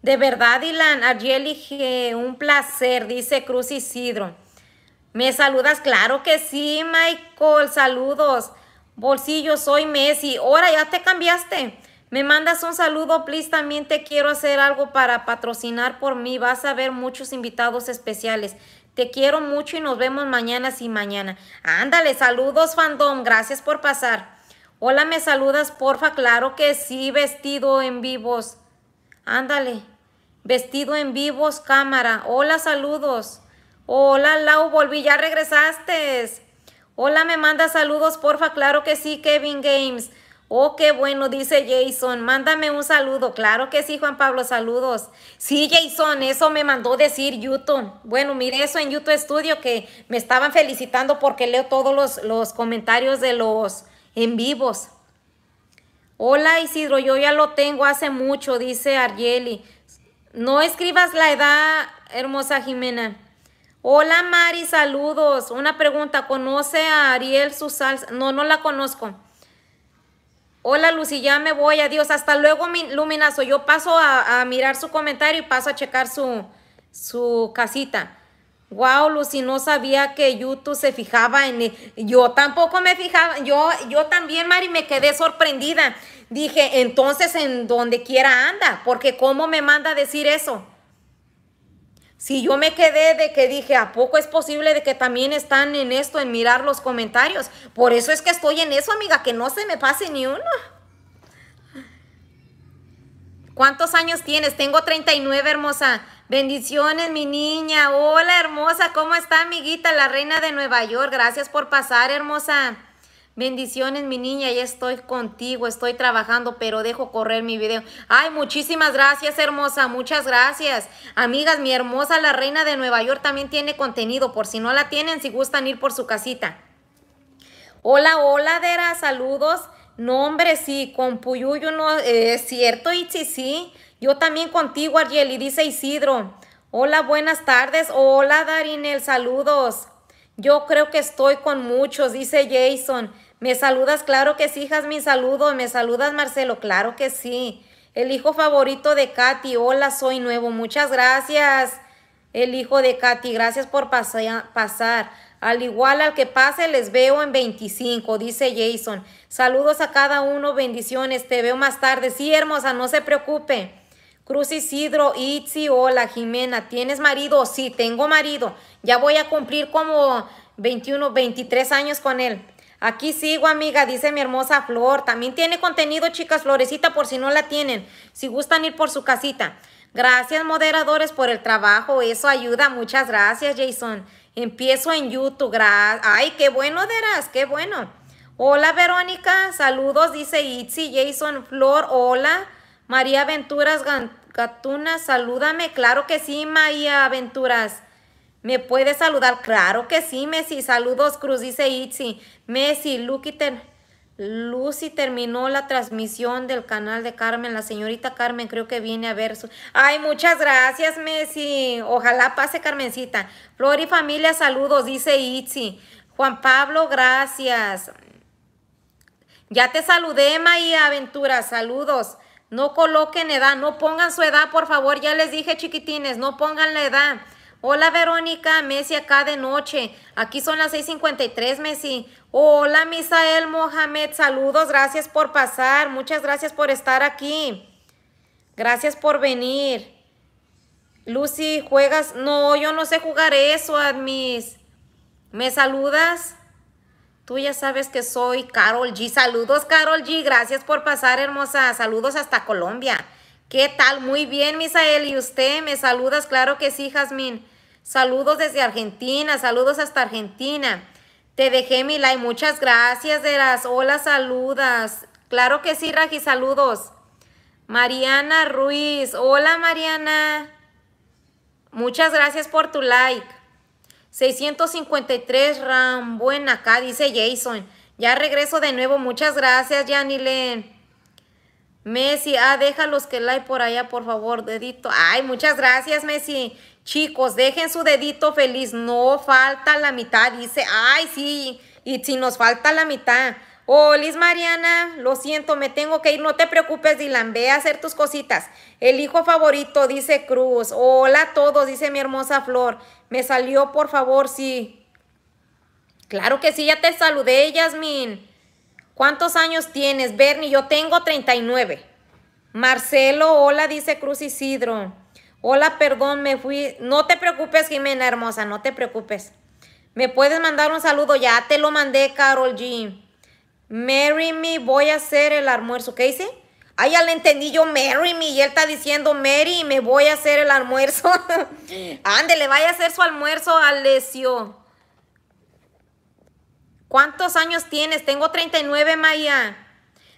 De verdad, Dylan, elige un placer, dice Cruz Isidro. ¿Me saludas? Claro que sí, Michael, saludos. Bolsillo, soy Messi. Ahora ya te cambiaste. Me mandas un saludo, please. También te quiero hacer algo para patrocinar por mí. Vas a ver muchos invitados especiales. Te quiero mucho y nos vemos mañana si sí, mañana. Ándale, saludos, fandom. Gracias por pasar. Hola, me saludas, porfa. Claro que sí, vestido en vivos. Ándale. Vestido en vivos, cámara. Hola, saludos. Hola, Lau, volví, ya regresaste. Hola, me manda saludos, porfa. Claro que sí, Kevin Games. Oh, qué bueno, dice Jason. Mándame un saludo. Claro que sí, Juan Pablo, saludos. Sí, Jason, eso me mandó decir YouTube. Bueno, mire eso en YouTube Studio que me estaban felicitando porque leo todos los, comentarios de los en vivos. Hola Isidro, yo ya lo tengo hace mucho, dice Arieli. No escribas la edad, hermosa Jimena. Hola Mari, saludos. Una pregunta, ¿conoce a Ariel Susal? No, no la conozco. Hola Lucy, ya me voy, adiós, hasta luego mi Luminazo. Yo paso a, mirar su comentario y paso a checar su, casita. Wow, Lucy, no sabía que YouTube se fijaba en... E-, yo tampoco me fijaba, yo, yo también, Mari, me quedé sorprendida. Dije, entonces en donde quiera anda, porque cómo me manda a decir eso. Si yo me quedé de que dije, ¿a poco es posible de que también están en esto, en mirar los comentarios? Por eso es que estoy en eso, amiga, que no se me pase ni uno. ¿Cuántos años tienes? Tengo 39, hermosa. Bendiciones, mi niña. Hola, hermosa. ¿Cómo está, amiguita? La reina de Nueva York. Gracias por pasar, hermosa. Bendiciones, mi niña, ya estoy contigo, estoy trabajando, pero dejo correr mi video. Ay, muchísimas gracias, hermosa, muchas gracias. Amigas, mi hermosa, la reina de Nueva York también tiene contenido, por si no la tienen, si gustan ir por su casita. Hola, hola, Dera, saludos. No, hombre, sí, con Puyuyo no, eh, es cierto, y sí. Yo también contigo, y dice Isidro. Hola, buenas tardes. Hola, Darinel, saludos. Yo creo que estoy con muchos, dice Jason. ¿Me saludas? Claro que sí, mi saludo. ¿Me saludas, Marcelo? Claro que sí. El hijo favorito de Katy, hola, soy nuevo. Muchas gracias. El hijo de Katy, gracias por pasar. Al igual al que pase, les veo en 25, dice Jason. Saludos a cada uno, bendiciones. Te veo más tarde. Sí, hermosa, no se preocupe. Cruz Isidro, Itzi, hola, Jimena. ¿Tienes marido? Sí, tengo marido. Ya voy a cumplir como 21, 23 años con él. Aquí sigo, amiga, dice mi hermosa Flor. También tiene contenido, chicas, Florecita, por si no la tienen. Si gustan ir por su casita. Gracias, moderadores, por el trabajo. Eso ayuda. Muchas gracias, Jason. Empiezo en YouTube. Ay, qué bueno, Deras, qué bueno. Hola, Verónica. Saludos, dice Itzi, Jason, Flor. Hola. María Aventuras Gatuna, salúdame. Claro que sí, María Aventuras. ¿Me puede saludar? Claro que sí, Messi. Saludos, Cruz, dice Itzi. Messi, Lucky Lucy terminó la transmisión del canal de Carmen. La señorita Carmen creo que viene a ver su... Ay, muchas gracias, Messi. Ojalá pase, Carmencita. Flor y familia, saludos, dice Itzi. Juan Pablo, gracias. Ya te saludé, Maía Aventura. Saludos. No coloquen edad, no pongan su edad, por favor. Ya les dije, chiquitines, no pongan la edad. Hola Verónica, Messi acá de noche. Aquí son las 6.53, Messi. Hola Misael Mohamed, saludos, gracias por pasar. Muchas gracias por estar aquí. Gracias por venir. Lucy, ¿juegas? No, yo no sé jugar eso, Admis. ¿Me saludas? Tú ya sabes que soy Carol G. Saludos, Carol G. Gracias por pasar, hermosa. Saludos hasta Colombia. ¿Qué tal? Muy bien, Misael. ¿Y usted? ¿Me saludas? Claro que sí, Jazmín. Saludos desde Argentina, saludos hasta Argentina. Te dejé mi like, muchas gracias, Eras. Hola, saludas. Claro que sí, Raji, saludos. Mariana Ruiz, hola, Mariana. Muchas gracias por tu like. 653 Ram, buena acá, dice Jason. Ya regreso de nuevo, muchas gracias, Janilen. Messi, ah, déjalos que like por allá, por favor, dedito. Ay, muchas gracias, Messi. Chicos, dejen su dedito feliz. No falta la mitad, dice. Ay, sí, y si nos falta la mitad. Oh, Liz Mariana, lo siento, me tengo que ir. No te preocupes, Dylan, ve a hacer tus cositas. El hijo favorito, dice Cruz. Hola a todos, dice mi hermosa Flor. Me salió, por favor, sí. Claro que sí, ya te saludé, Yasmin. ¿Cuántos años tienes? Bernie, yo tengo 39. Marcelo, hola, dice Cruz Isidro. Hola, perdón, me fui. No te preocupes, Jimena hermosa, no te preocupes. Me puedes mandar un saludo, ya te lo mandé, Carol G. Mary me, voy a hacer el almuerzo. ¿Qué dice? Ah, ya le entendí yo, Mary me. Y él está diciendo, Mary, me voy a hacer el almuerzo. Ándele, vaya a hacer su almuerzo, Alessio. ¿Cuántos años tienes? Tengo 39, Maya.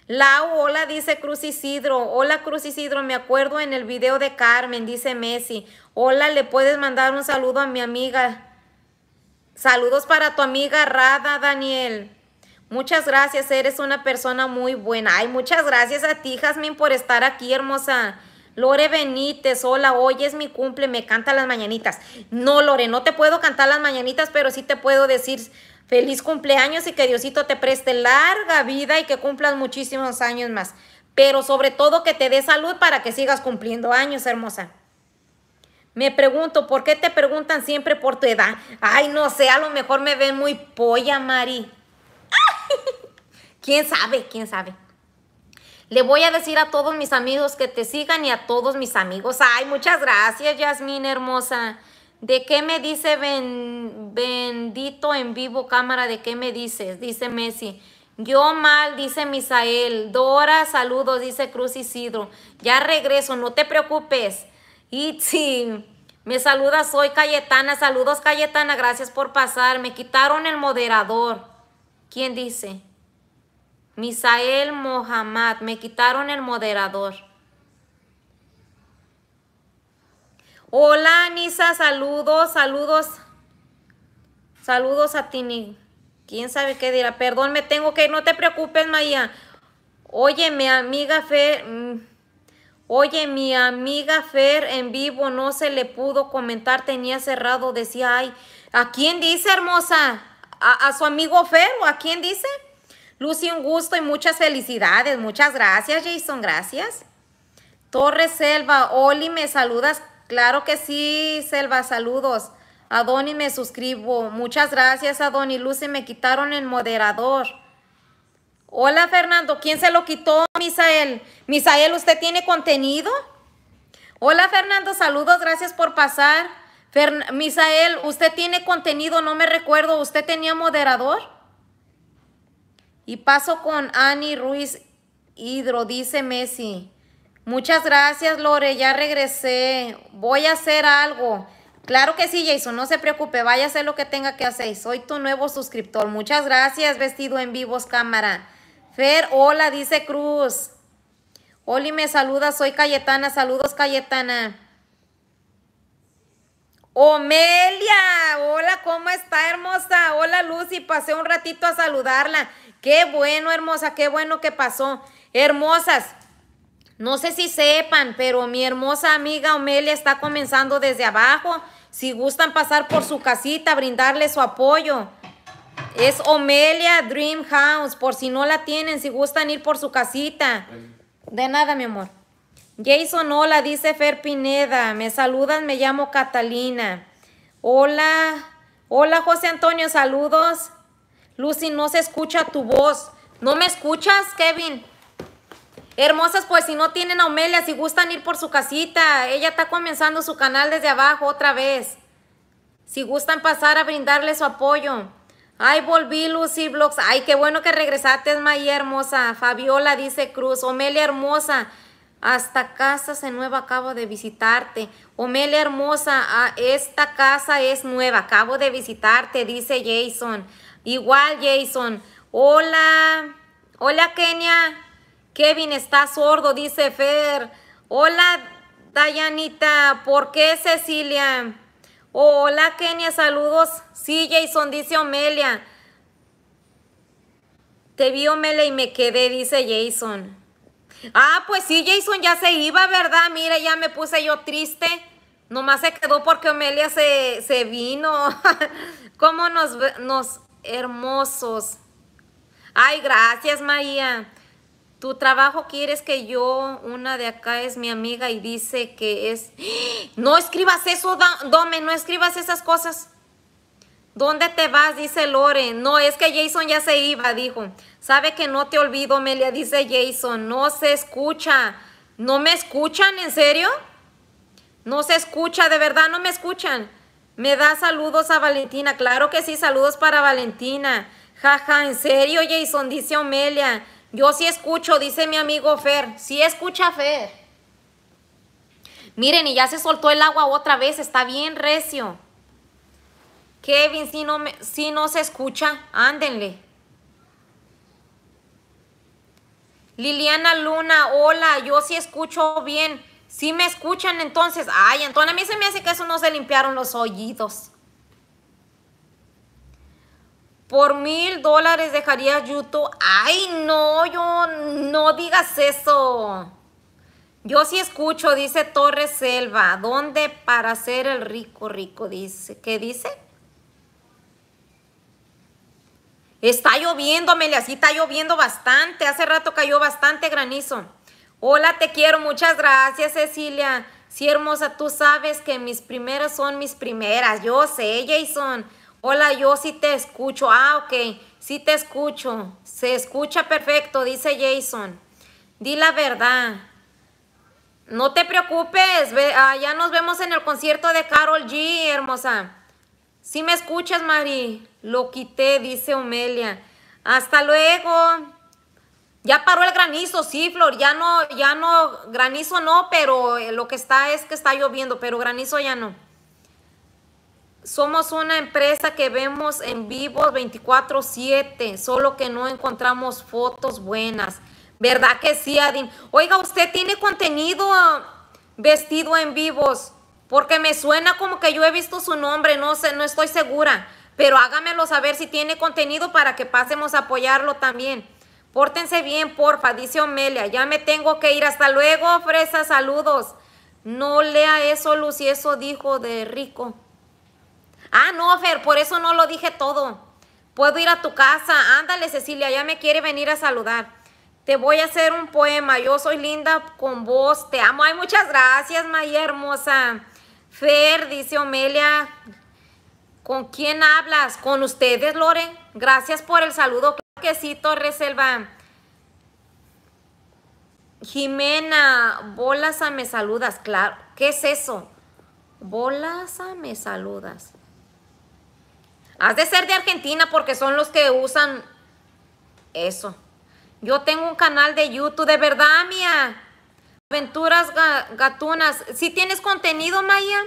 Lau, hola, dice Cruz Isidro. Hola, Cruz Isidro, me acuerdo en el video de Carmen, dice Messi. Hola, le puedes mandar un saludo a mi amiga. Saludos para tu amiga Rada, Daniel. Muchas gracias, eres una persona muy buena. Ay, muchas gracias a ti, Jasmine, por estar aquí, hermosa. Lore Benítez, hola, hoy es mi cumple, me canta las mañanitas. No, Lore, no te puedo cantar las mañanitas, pero sí te puedo decir Feliz cumpleaños y que Diosito te preste larga vida y que cumplas muchísimos años más. Pero sobre todo que te dé salud para que sigas cumpliendo años, hermosa. Me pregunto, ¿por qué te preguntan siempre por tu edad? Ay, no sé, a lo mejor me ven muy polla, Mari. ¿Quién sabe? ¿Quién sabe? Le voy a decir a todos mis amigos que te sigan y a todos mis amigos. Ay, muchas gracias, Yasmín, hermosa. ¿De qué me dice bendito en vivo cámara? ¿De qué me dices? Dice Messi. Yo mal, dice Misael. Dora, saludos, dice Cruz Isidro. Ya regreso, no te preocupes. Itzi, me saluda, soy Cayetana. Saludos, Cayetana, gracias por pasar. Me quitaron el moderador. ¿Quién dice? Misael Mohamed, me quitaron el moderador. Hola, Nisa, saludos, saludos. Saludos a Tini. ¿Quién sabe qué dirá? Perdón, me tengo que ir. No te preocupes, María. Oye, mi amiga Fer. Mm, oye, mi amiga Fer en vivo no se le pudo comentar. Tenía cerrado. Decía, ay, ¿a quién dice, hermosa? ¿A, a su amigo Fer o a quién dice? Lucy, un gusto y muchas felicidades. Muchas gracias, Jason. Gracias. Torres Selva, Oli, me saludas Claro que sí, Selva, saludos. A y me suscribo. Muchas gracias a y Lucy, me quitaron el moderador. Hola Fernando, ¿quién se lo quitó, Misael? Misael, ¿usted tiene contenido? Hola Fernando, saludos, gracias por pasar. Misael, ¿usted tiene contenido? No me recuerdo, ¿usted tenía moderador? Y paso con Ani Ruiz Hidro, dice Messi. Muchas gracias, Lore, ya regresé. Voy a hacer algo. Claro que sí, Jason, no se preocupe, vaya a hacer lo que tenga que hacer. Soy tu nuevo suscriptor. Muchas gracias, vestido en vivos cámara. Fer, hola, dice Cruz. Oli me saluda, soy Cayetana. Saludos, Cayetana. Omelia, hola, ¿cómo está, hermosa? Hola, Lucy, pasé un ratito a saludarla. Qué bueno, hermosa, qué bueno que pasó. Hermosas, no sé si sepan, pero mi hermosa amiga Omelia está comenzando desde abajo. Si gustan pasar por su casita, brindarle su apoyo. Es Omelia Dream House, por si no la tienen, si gustan ir por su casita. De nada, mi amor. Jason, hola, dice Fer Pineda. Me saludan, me llamo Catalina. Hola, hola José Antonio, saludos. Lucy, no se escucha tu voz. ¿No me escuchas, Kevin? Hermosas, pues si no tienen a Omelia, si gustan ir por su casita, ella está comenzando su canal desde abajo otra vez. Si gustan pasar a brindarle su apoyo. Ay, volví, Lucy Blogs. Ay, qué bueno que regresaste, Maya hermosa. Fabiola dice Cruz. Omelia hermosa. Hasta casa se nueva acabo de visitarte. Omelia hermosa, ah, esta casa es nueva, acabo de visitarte, dice Jason. Igual Jason. Hola, hola Kenia. Kevin está sordo, dice Fer. Hola, Dayanita. ¿Por qué, Cecilia? hola, Kenia. Saludos. Sí, Jason, dice Omelia. Te vi, Omelia, y me quedé, dice Jason. Ah, pues sí, Jason ya se iba, ¿verdad? Mira, ya me puse yo triste. Nomás se quedó porque Omelia se, vino. ¿Cómo nos, nos hermosos? Ay, gracias, María tu trabajo quieres que yo, una de acá es mi amiga y dice que es, ¡Ah! no escribas eso, Dome, no escribas esas cosas. ¿Dónde te vas? Dice Lore. No, es que Jason ya se iba, dijo. Sabe que no te olvido, Melia, dice Jason. No se escucha. ¿No me escuchan? ¿En serio? No se escucha, de verdad no me escuchan. Me da saludos a Valentina. Claro que sí, saludos para Valentina. Jaja, en serio, Jason, dice Omelia. Yo sí escucho, dice mi amigo Fer. Sí escucha Fer. Miren, y ya se soltó el agua otra vez. Está bien recio. Kevin, si no, si no se escucha, ándenle. Liliana Luna, hola, yo sí escucho bien. Sí me escuchan entonces. Ay, entonces a mí se me hace que eso no se limpiaron los oídos por mil dólares dejaría YouTube. Ay, no, yo no digas eso. Yo sí escucho, dice Torres Selva. ¿Dónde para ser el rico, rico? Dice. ¿Qué dice? Está lloviendo, Amelia, sí está lloviendo bastante. Hace rato cayó bastante granizo. Hola, te quiero. Muchas gracias, Cecilia. Sí, hermosa, tú sabes que mis primeras son mis primeras. Yo sé, Jason. Hola, yo sí te escucho. Ah, ok, sí te escucho. Se escucha perfecto, dice Jason. Di la verdad. No te preocupes, ah, ya nos vemos en el concierto de Carol G, hermosa. Sí me escuchas, Mari. Lo quité, dice Omelia. Hasta luego. Ya paró el granizo, sí, Flor, ya no, ya no, granizo no, pero eh, lo que está es que está lloviendo, pero granizo ya no somos una empresa que vemos en vivo 24/7, solo que no encontramos fotos buenas. ¿Verdad que sí, Adin? Oiga, usted tiene contenido ah, vestido en vivos, porque me suena como que yo he visto su nombre, no sé, no estoy segura, pero hágamelo saber si tiene contenido para que pasemos a apoyarlo también. Pórtense bien, porfa, dice Omelia. Ya me tengo que ir. Hasta luego, Fresa, saludos. No lea eso, Lucy, eso dijo de rico. Ah, no, Fer, por eso no lo dije todo. Puedo ir a tu casa. Ándale, Cecilia, ya me quiere venir a saludar. Te voy a hacer un poema. Yo soy linda con vos. Te amo. Ay, muchas gracias, María hermosa. Fer, dice Omelia. ¿Con quién hablas? Con ustedes, Lore. Gracias por el saludo. Claro que sí, Torres Jimena, bolas a me saludas. Claro. ¿Qué es eso? Bolas a me saludas. Has de ser de Argentina porque son los que usan eso. Yo tengo un canal de YouTube, de verdad, Mía. Aventuras gatunas. Si ¿Sí tienes contenido, Maya.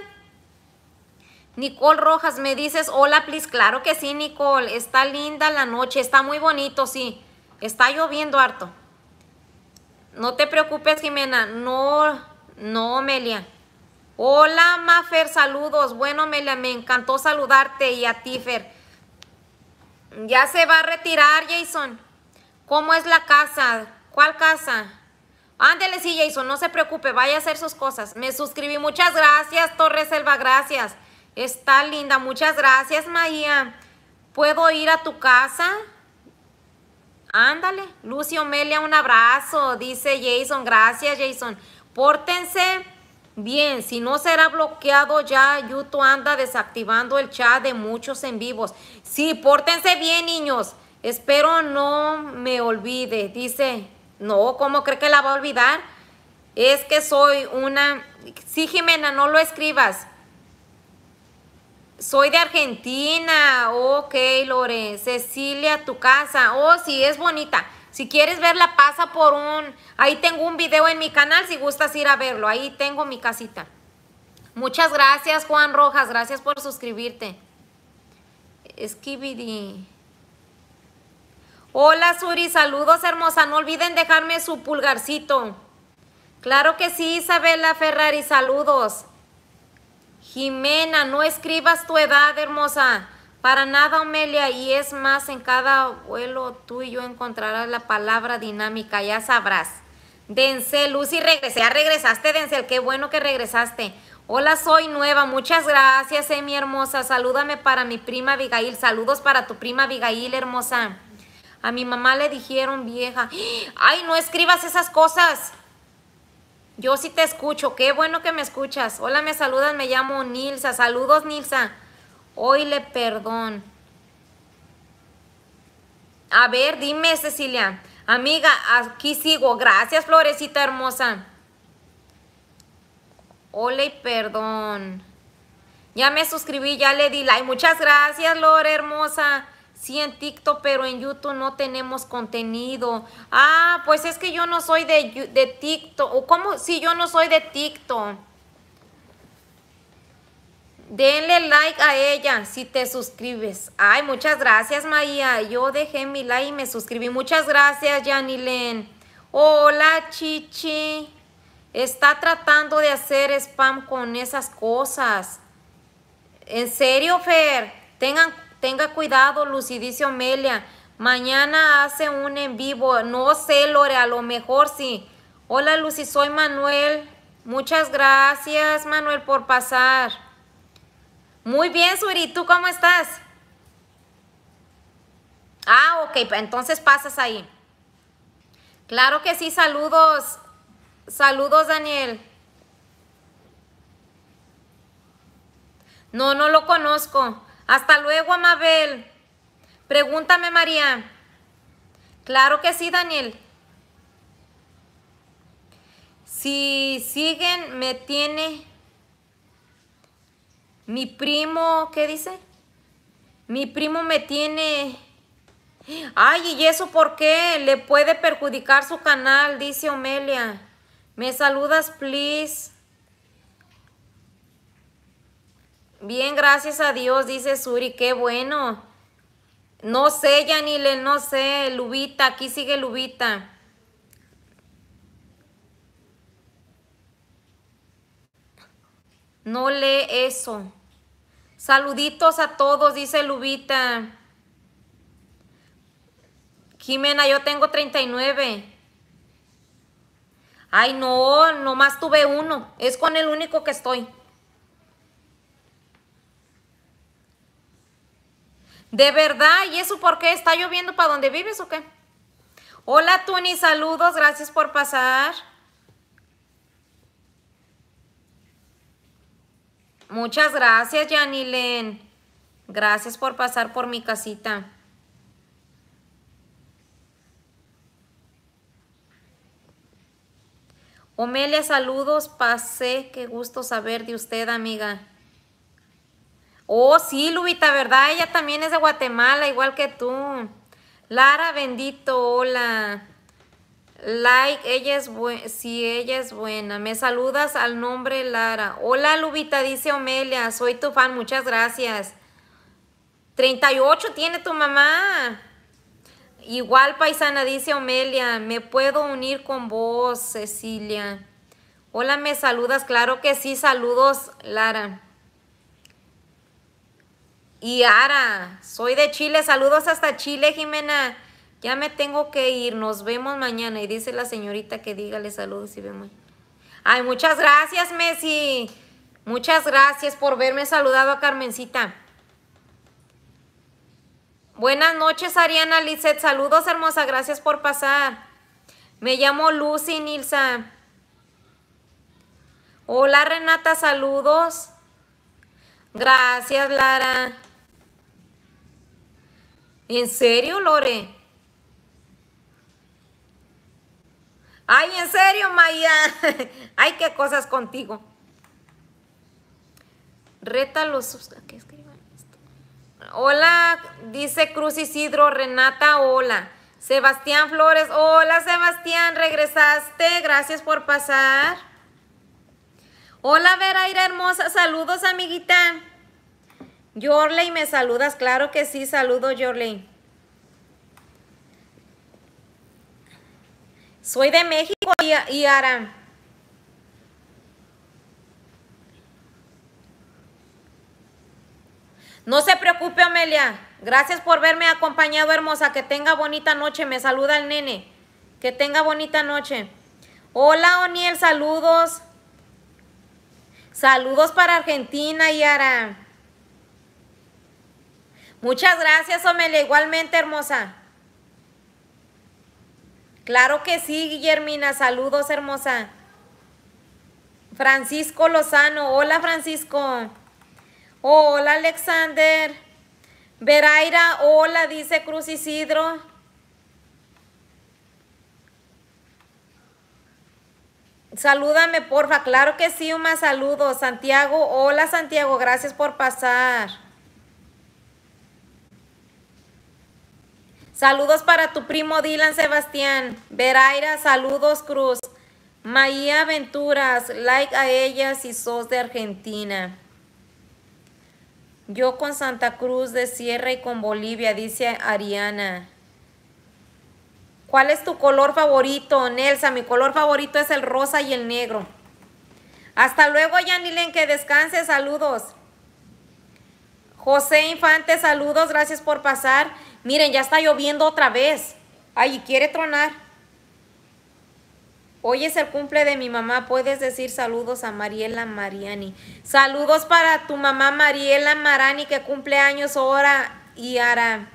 Nicole Rojas, me dices, hola, please. Claro que sí, Nicole. Está linda la noche, está muy bonito, sí. Está lloviendo harto. No te preocupes, Jimena. No, no, Melia. Hola, Mafer, saludos. Bueno, Amelia, me encantó saludarte y a ti, Fer. Ya se va a retirar, Jason. ¿Cómo es la casa? ¿Cuál casa? Ándale, sí, Jason, no se preocupe, vaya a hacer sus cosas. Me suscribí, muchas gracias, Torres Selva, gracias. Está linda, muchas gracias, María. ¿Puedo ir a tu casa? Ándale, Lucio Melia, un abrazo, dice Jason, gracias, Jason. Pórtense Bien, si no será bloqueado ya, YouTube anda desactivando el chat de muchos en vivos. Sí, pórtense bien, niños. Espero no me olvide. Dice, no, ¿cómo cree que la va a olvidar? Es que soy una... Sí, Jimena, no lo escribas. Soy de Argentina. Ok, Lore. Cecilia, tu casa. Oh, sí, es bonita. Si quieres verla, pasa por un... Ahí tengo un video en mi canal si gustas ir a verlo. Ahí tengo mi casita. Muchas gracias, Juan Rojas. Gracias por suscribirte. Skibidi Hola, Suri. Saludos, hermosa. No olviden dejarme su pulgarcito. Claro que sí, Isabela Ferrari. Saludos. Jimena, no escribas tu edad, hermosa. Para nada, Omelia, y es más, en cada vuelo tú y yo encontrarás la palabra dinámica, ya sabrás. Denzel, Lucy, regresé, ya regresaste, Denzel, qué bueno que regresaste. Hola, soy nueva, muchas gracias, eh, mi hermosa. Salúdame para mi prima Abigail, saludos para tu prima Abigail, hermosa. A mi mamá le dijeron vieja, ay, no escribas esas cosas. Yo sí te escucho, qué bueno que me escuchas. Hola, me saludas, me llamo Nilsa, saludos, Nilsa le perdón. A ver, dime Cecilia. Amiga, aquí sigo. Gracias, florecita hermosa. y perdón. Ya me suscribí, ya le di like. Muchas gracias, Lore hermosa. Sí, en TikTok, pero en YouTube no tenemos contenido. Ah, pues es que yo no soy de, de TikTok. ¿Cómo? Sí, yo no soy de TikTok. Denle like a ella si te suscribes. Ay, muchas gracias, María. Yo dejé mi like y me suscribí. Muchas gracias, Janilen. Hola, Chichi. Está tratando de hacer spam con esas cosas. En serio, Fer. Tengan, tenga cuidado, dice Amelia. Mañana hace un en vivo. No sé, Lore, a lo mejor sí. Hola, Lucy, soy Manuel. Muchas gracias, Manuel, por pasar. Muy bien, Suri, ¿tú cómo estás? Ah, ok, entonces pasas ahí. Claro que sí, saludos. Saludos, Daniel. No, no lo conozco. Hasta luego, Amabel. Pregúntame, María. Claro que sí, Daniel. Si siguen, me tiene mi primo, ¿qué dice? Mi primo me tiene... Ay, ¿y eso por qué? Le puede perjudicar su canal, dice Omelia. Me saludas, please. Bien, gracias a Dios, dice Suri, qué bueno. No sé, le, no sé, Lubita, aquí sigue Lubita. No lee eso. Saluditos a todos, dice Lubita. Jimena, yo tengo 39. Ay, no, nomás tuve uno. Es con el único que estoy. De verdad, ¿y eso por qué? ¿Está lloviendo para donde vives o qué? Hola, Tuni, saludos, gracias por pasar. Muchas gracias, Janilen. Gracias por pasar por mi casita. Omelia, saludos. Pasé. Qué gusto saber de usted, amiga. Oh, sí, Lubita, ¿verdad? Ella también es de Guatemala, igual que tú. Lara, bendito, hola. Like, ella es buena, sí, ella es buena. Me saludas al nombre Lara. Hola Lubita, dice Omelia, soy tu fan, muchas gracias. 38 tiene tu mamá. Igual paisana, dice Omelia, me puedo unir con vos, Cecilia. Hola, me saludas, claro que sí, saludos Lara. Y Ara, soy de Chile, saludos hasta Chile, Jimena ya me tengo que ir, nos vemos mañana. Y dice la señorita que dígale saludos y vemos. Ay, muchas gracias, Messi. Muchas gracias por verme saludado a Carmencita. Buenas noches, Ariana Lizeth. Saludos, hermosa. Gracias por pasar. Me llamo Lucy Nilsa. Hola, Renata. Saludos. Gracias, Lara. ¿En serio, Lore? Ay, en serio, Maya. Ay, qué cosas contigo. Reta los... que esto? Hola, dice Cruz Isidro, Renata, hola. Sebastián Flores, hola Sebastián, regresaste, gracias por pasar. Hola Veraira hermosa, saludos amiguita. Yorley, me saludas, claro que sí, saludo Yorley. Soy de México y, No se preocupe, Amelia. Gracias por verme acompañado, hermosa. Que tenga bonita noche. Me saluda el nene. Que tenga bonita noche. Hola, Oniel. Saludos. Saludos para Argentina, Yara. Muchas gracias, Omelia. Igualmente, hermosa. Claro que sí, Guillermina. Saludos, hermosa. Francisco Lozano. Hola, Francisco. Oh, hola, Alexander. Veraira. Hola, dice Cruz Isidro. Salúdame, porfa. Claro que sí, Uma. Saludos. Santiago. Hola, Santiago. Gracias por pasar. Saludos para tu primo Dylan Sebastián. Veraira, saludos Cruz. Maía Venturas, like a ella si sos de Argentina. Yo con Santa Cruz de Sierra y con Bolivia, dice Ariana. ¿Cuál es tu color favorito, Nelsa? Mi color favorito es el rosa y el negro. Hasta luego, Yanilen, que descanse, saludos. José Infante, saludos, gracias por pasar. Miren, ya está lloviendo otra vez. Ay, quiere tronar. Hoy es el cumple de mi mamá. Puedes decir saludos a Mariela Mariani. Saludos para tu mamá Mariela Marani que cumple años ahora y hará.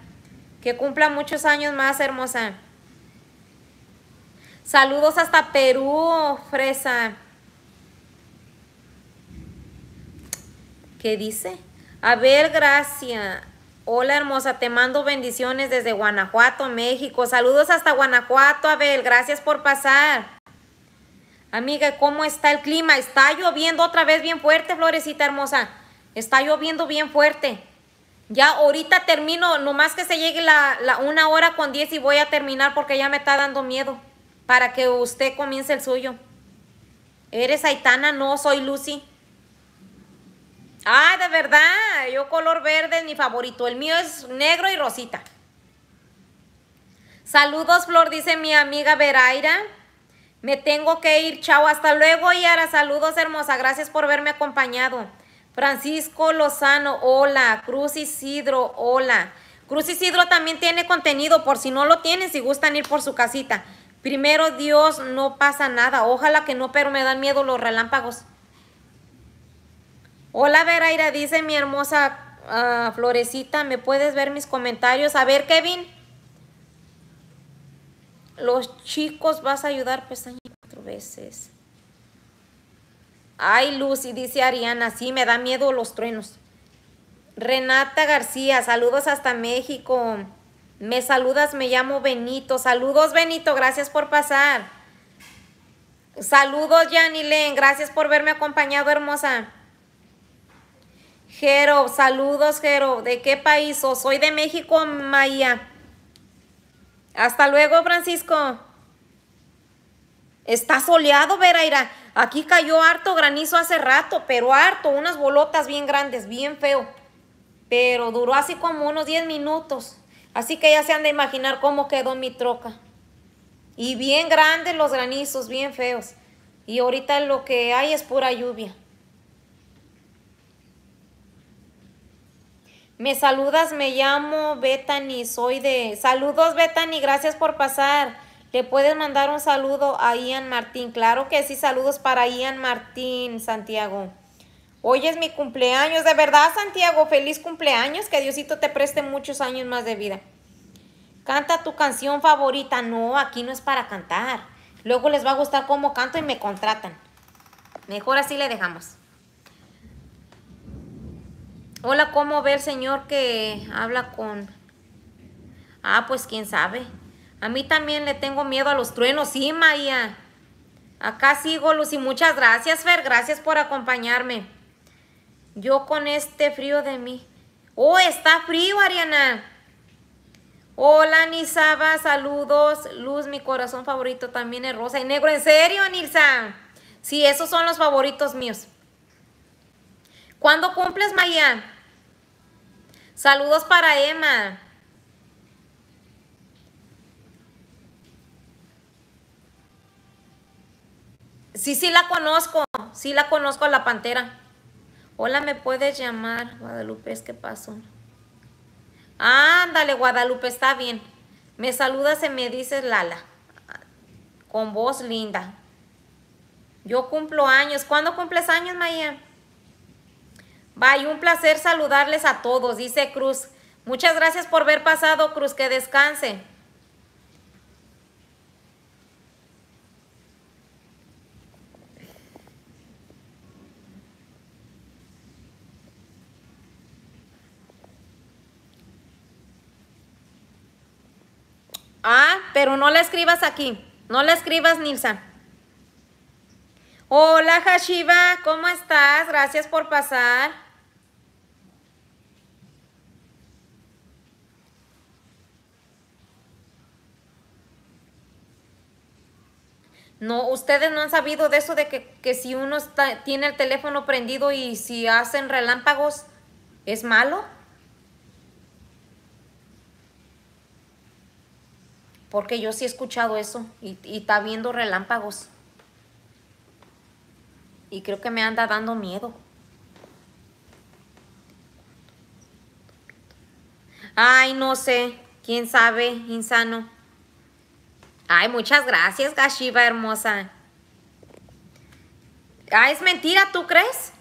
Que cumpla muchos años más, hermosa. Saludos hasta Perú, Fresa. ¿Qué dice? A ver, Gracia. Hola hermosa, te mando bendiciones desde Guanajuato, México. Saludos hasta Guanajuato, Abel. Gracias por pasar. Amiga, ¿cómo está el clima? Está lloviendo otra vez bien fuerte, Florecita hermosa. Está lloviendo bien fuerte. Ya ahorita termino, nomás que se llegue la, una hora con diez y voy a terminar porque ya me está dando miedo para que usted comience el suyo. ¿Eres Aitana? No, soy Lucy. Ah, de verdad. Yo color verde es mi favorito. El mío es negro y rosita. Saludos, Flor, dice mi amiga Veraira. Me tengo que ir. Chao, hasta luego, y ahora Saludos, hermosa. Gracias por verme acompañado. Francisco Lozano, hola. Cruz Isidro, hola. Cruz Isidro también tiene contenido, por si no lo tienen, si gustan ir por su casita. Primero Dios, no pasa nada. Ojalá que no, pero me dan miedo los relámpagos. Hola Veraira, dice mi hermosa ah, florecita, ¿me puedes ver mis comentarios? A ver, Kevin. Los chicos vas a ayudar pestañas cuatro veces. Ay, Lucy, dice Ariana, sí, me da miedo los truenos. Renata García, saludos hasta México. Me saludas, me llamo Benito. Saludos, Benito, gracias por pasar. Saludos, Janilén, gracias por verme acompañado, hermosa. Jero, saludos Jero. ¿De qué país oh, Soy de México, Maya. Hasta luego, Francisco. Está soleado, Veraira. Aquí cayó harto granizo hace rato, pero harto, unas bolotas bien grandes, bien feo. Pero duró así como unos 10 minutos. Así que ya se han de imaginar cómo quedó mi troca. Y bien grandes los granizos, bien feos. Y ahorita lo que hay es pura lluvia. Me saludas, me llamo Bethany, soy de... Saludos Bethany, gracias por pasar. ¿Le puedes mandar un saludo a Ian Martín? Claro que sí, saludos para Ian Martín, Santiago. Hoy es mi cumpleaños, de verdad Santiago, feliz cumpleaños, que Diosito te preste muchos años más de vida. Canta tu canción favorita, no, aquí no es para cantar. Luego les va a gustar cómo canto y me contratan. Mejor así le dejamos. Hola, ¿cómo ver señor que habla con...? Ah, pues quién sabe. A mí también le tengo miedo a los truenos, sí, María. Acá sigo, Lucy. Muchas gracias, Fer. Gracias por acompañarme. Yo con este frío de mí. Oh, está frío, Ariana. Hola, Nisaba. Saludos. Luz, mi corazón favorito también es rosa y negro. ¿En serio, Nilsa? Sí, esos son los favoritos míos. ¿Cuándo cumples, Maya? Saludos para Emma. Sí, sí la conozco. Sí la conozco la pantera. Hola, ¿me puedes llamar? Guadalupe, es pasó. Ándale, Guadalupe, está bien. Me saludas y me dices Lala. Con voz linda. Yo cumplo años. ¿Cuándo cumples años, Maya? Bye, un placer saludarles a todos, dice Cruz. Muchas gracias por ver pasado, Cruz, que descanse. Ah, pero no la escribas aquí. No la escribas, Nilsa. Hola Hashiba, ¿cómo estás? Gracias por pasar. No, ustedes no han sabido de eso de que, que si uno tiene el teléfono prendido y si hacen relámpagos, ¿es malo? Porque yo sí he escuchado eso y está viendo relámpagos. Y creo que me anda dando miedo. Ay, no sé. ¿Quién sabe? Insano. Ay, muchas gracias, Gashiva hermosa. Ah, es mentira, ¿tú crees?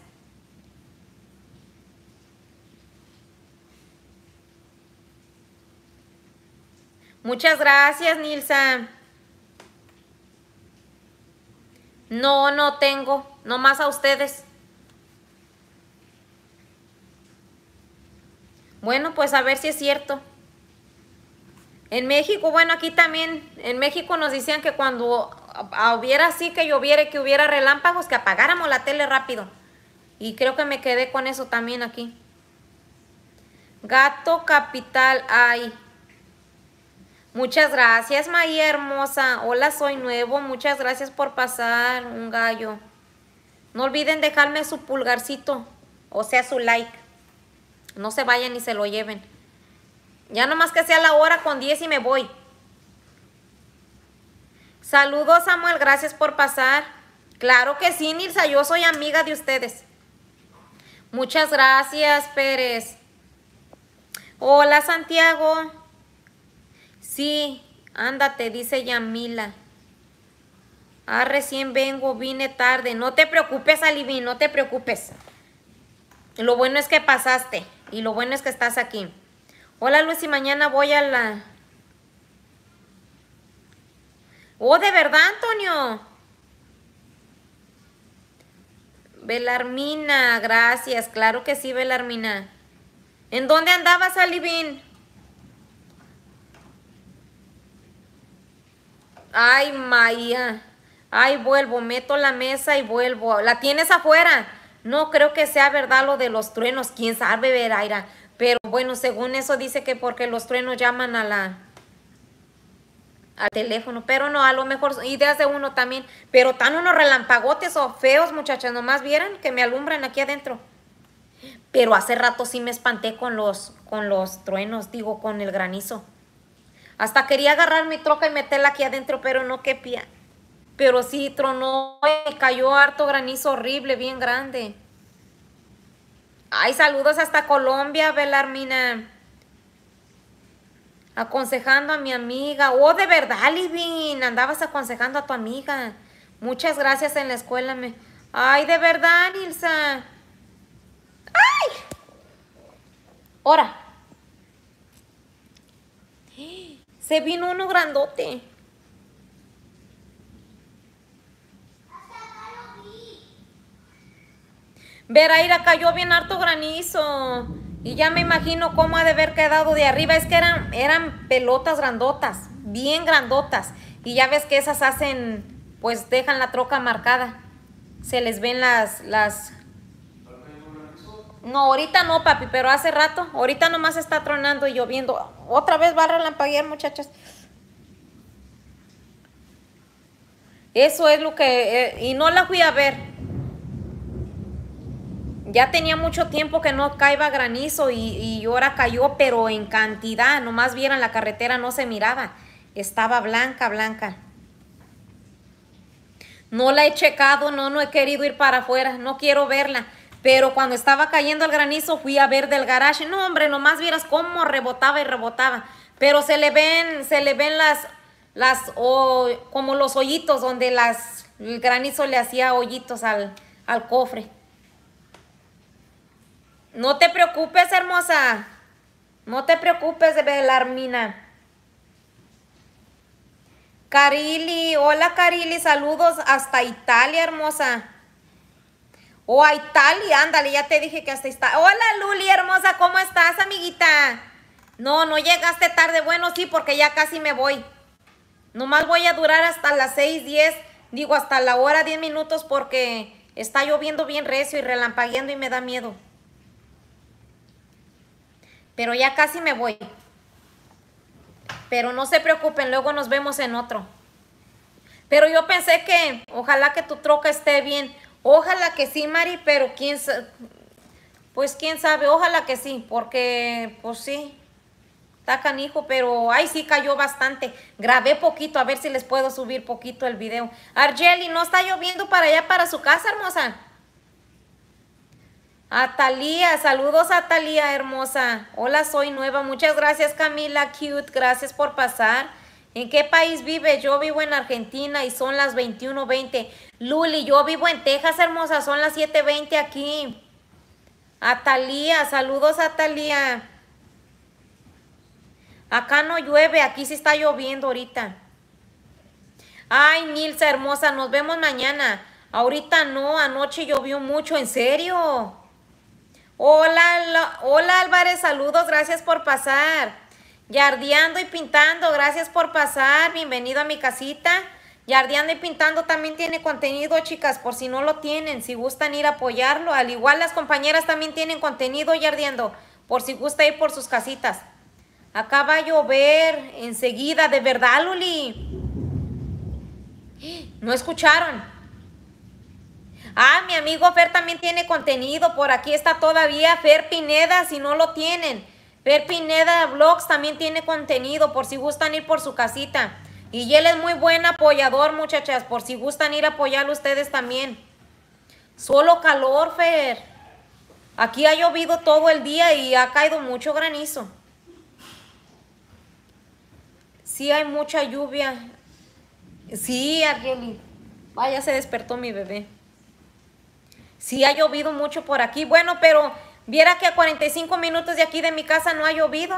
Muchas gracias, Nilsa. No, no tengo no más a ustedes. Bueno, pues a ver si es cierto. En México, bueno, aquí también, en México nos decían que cuando hubiera así, que lloviera que hubiera relámpagos, que apagáramos la tele rápido. Y creo que me quedé con eso también aquí. Gato Capital, ay. Muchas gracias, María Hermosa. Hola, soy nuevo. Muchas gracias por pasar un gallo. No olviden dejarme su pulgarcito, o sea, su like. No se vayan ni se lo lleven. Ya nomás que sea la hora con 10 y me voy. Saludos, Samuel. Gracias por pasar. Claro que sí, Nilsa. Yo soy amiga de ustedes. Muchas gracias, Pérez. Hola, Santiago. Sí, ándate, dice Yamila. Ah, recién vengo, vine tarde. No te preocupes, Alivín, no te preocupes. Lo bueno es que pasaste y lo bueno es que estás aquí. Hola, y mañana voy a la... Oh, ¿de verdad, Antonio? Belarmina, gracias. Claro que sí, Belarmina. ¿En dónde andabas, Alivín? Ay, Maya. Ay, vuelvo, meto la mesa y vuelvo. La tienes afuera. No creo que sea verdad lo de los truenos. Quién sabe, Veraira. Pero bueno, según eso dice que porque los truenos llaman a la al teléfono, pero no, a lo mejor ideas de uno también, pero tan unos relampagotes o feos, muchachas, nomás vieran que me alumbran aquí adentro. Pero hace rato sí me espanté con los, con los truenos, digo, con el granizo. Hasta quería agarrar mi troca y meterla aquí adentro, pero no pía pero sí tronó, y cayó harto granizo horrible, bien grande. Ay, saludos hasta Colombia, Belarmina. Aconsejando a mi amiga. Oh, de verdad, Livin, andabas aconsejando a tu amiga. Muchas gracias en la escuela. Me... Ay, de verdad, Nilsa. ¡Ay! Ahora. Se vino uno grandote. ira cayó bien harto granizo. Y ya me imagino cómo ha de haber quedado de arriba. Es que eran, eran pelotas grandotas, bien grandotas. Y ya ves que esas hacen, pues dejan la troca marcada. Se les ven las... las... No, ahorita no, papi, pero hace rato. Ahorita nomás está tronando y lloviendo. Otra vez va a muchachas. Eso es lo que... Eh, y no la fui a ver. Ya tenía mucho tiempo que no caía granizo y, y, ahora cayó, pero en cantidad. Nomás vieran la carretera, no se miraba. Estaba blanca, blanca. No la he checado, no, no he querido ir para afuera, no quiero verla. Pero cuando estaba cayendo el granizo fui a ver del garaje. No, hombre, nomás vieras cómo rebotaba y rebotaba. Pero se le ven, se le ven las, las, como los hoyitos donde las, el granizo le hacía hoyitos al, al cofre. No te preocupes, hermosa. No te preocupes, de mina. Carili, hola Carili, saludos hasta Italia, hermosa. O a Italia, ándale, ya te dije que hasta está. Hola Luli, hermosa, ¿cómo estás, amiguita? No, no llegaste tarde. Bueno, sí, porque ya casi me voy. Nomás voy a durar hasta las 10. digo hasta la hora 10 minutos porque está lloviendo bien recio y relampagueando y me da miedo. Pero ya casi me voy. Pero no se preocupen, luego nos vemos en otro. Pero yo pensé que ojalá que tu troca esté bien. Ojalá que sí, Mari, pero quién sabe? pues quién sabe, ojalá que sí, porque pues sí, está canijo, pero ay sí cayó bastante. Grabé poquito, a ver si les puedo subir poquito el video. Argeli, ¿no está lloviendo para allá para su casa, hermosa? Atalía, saludos Atalía hermosa. Hola, soy nueva. Muchas gracias Camila, cute. Gracias por pasar. ¿En qué país vive? Yo vivo en Argentina y son las 21:20. Luli, yo vivo en Texas, hermosa. Son las 7:20 aquí. Atalía, saludos Atalía. Acá no llueve, aquí sí está lloviendo ahorita. Ay, Nilsa hermosa, nos vemos mañana. Ahorita no, anoche llovió mucho, ¿en serio? Hola, hola Álvarez, saludos, gracias por pasar. Yardeando y pintando, gracias por pasar. Bienvenido a mi casita. Yardeando y pintando también tiene contenido, chicas, por si no lo tienen, si gustan ir a apoyarlo. Al igual las compañeras también tienen contenido yardeando, por si gusta ir por sus casitas. Acaba va a llover enseguida, de verdad, Luli. No escucharon. Ah, mi amigo Fer también tiene contenido. Por aquí está todavía Fer Pineda, si no lo tienen. Fer Pineda Vlogs también tiene contenido, por si gustan ir por su casita. Y él es muy buen apoyador, muchachas, por si gustan ir a apoyarlo ustedes también. Solo calor, Fer. Aquí ha llovido todo el día y ha caído mucho granizo. Sí hay mucha lluvia. Sí, Argeli. Vaya, se despertó mi bebé. Sí ha llovido mucho por aquí. Bueno, pero viera que a 45 minutos de aquí de mi casa no ha llovido.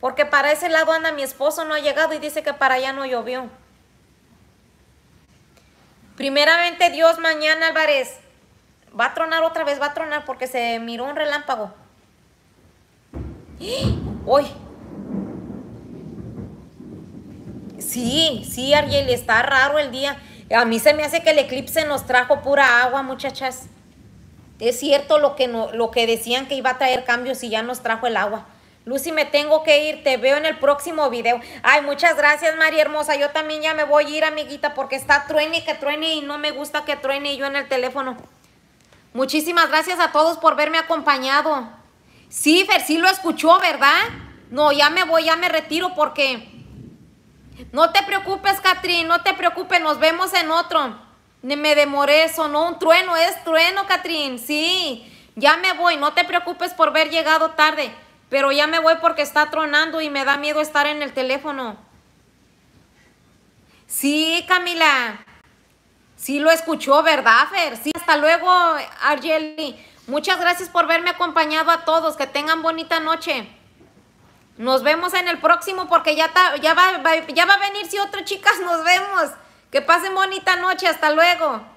Porque para ese lado anda mi esposo, no ha llegado y dice que para allá no llovió. Primeramente Dios, mañana Álvarez. Va a tronar otra vez, va a tronar porque se miró un relámpago. ¡Uy! Sí, sí, Ariel, está raro el día. A mí se me hace que el eclipse nos trajo pura agua, muchachas. Es cierto lo que, lo que decían que iba a traer cambios y ya nos trajo el agua. Lucy, me tengo que ir, te veo en el próximo video. Ay, muchas gracias, María Hermosa. Yo también ya me voy a ir, amiguita, porque está truene que truene y no me gusta que truene yo en el teléfono. Muchísimas gracias a todos por verme acompañado. Sí, Fer, sí lo escuchó, ¿verdad? No, ya me voy, ya me retiro porque no te preocupes, Catrín, no te preocupes, nos vemos en otro. Me demoré, sonó un trueno, es trueno, Catrín, sí. Ya me voy, no te preocupes por haber llegado tarde, pero ya me voy porque está tronando y me da miedo estar en el teléfono. Sí, Camila. Sí lo escuchó, ¿verdad, Fer? Sí, hasta luego, Argeli. Muchas gracias por verme acompañado a todos. Que tengan bonita noche. Nos vemos en el próximo porque ya, ya, va, ya va a venir si otro, chicas nos vemos. Que pasen bonita noche, hasta luego.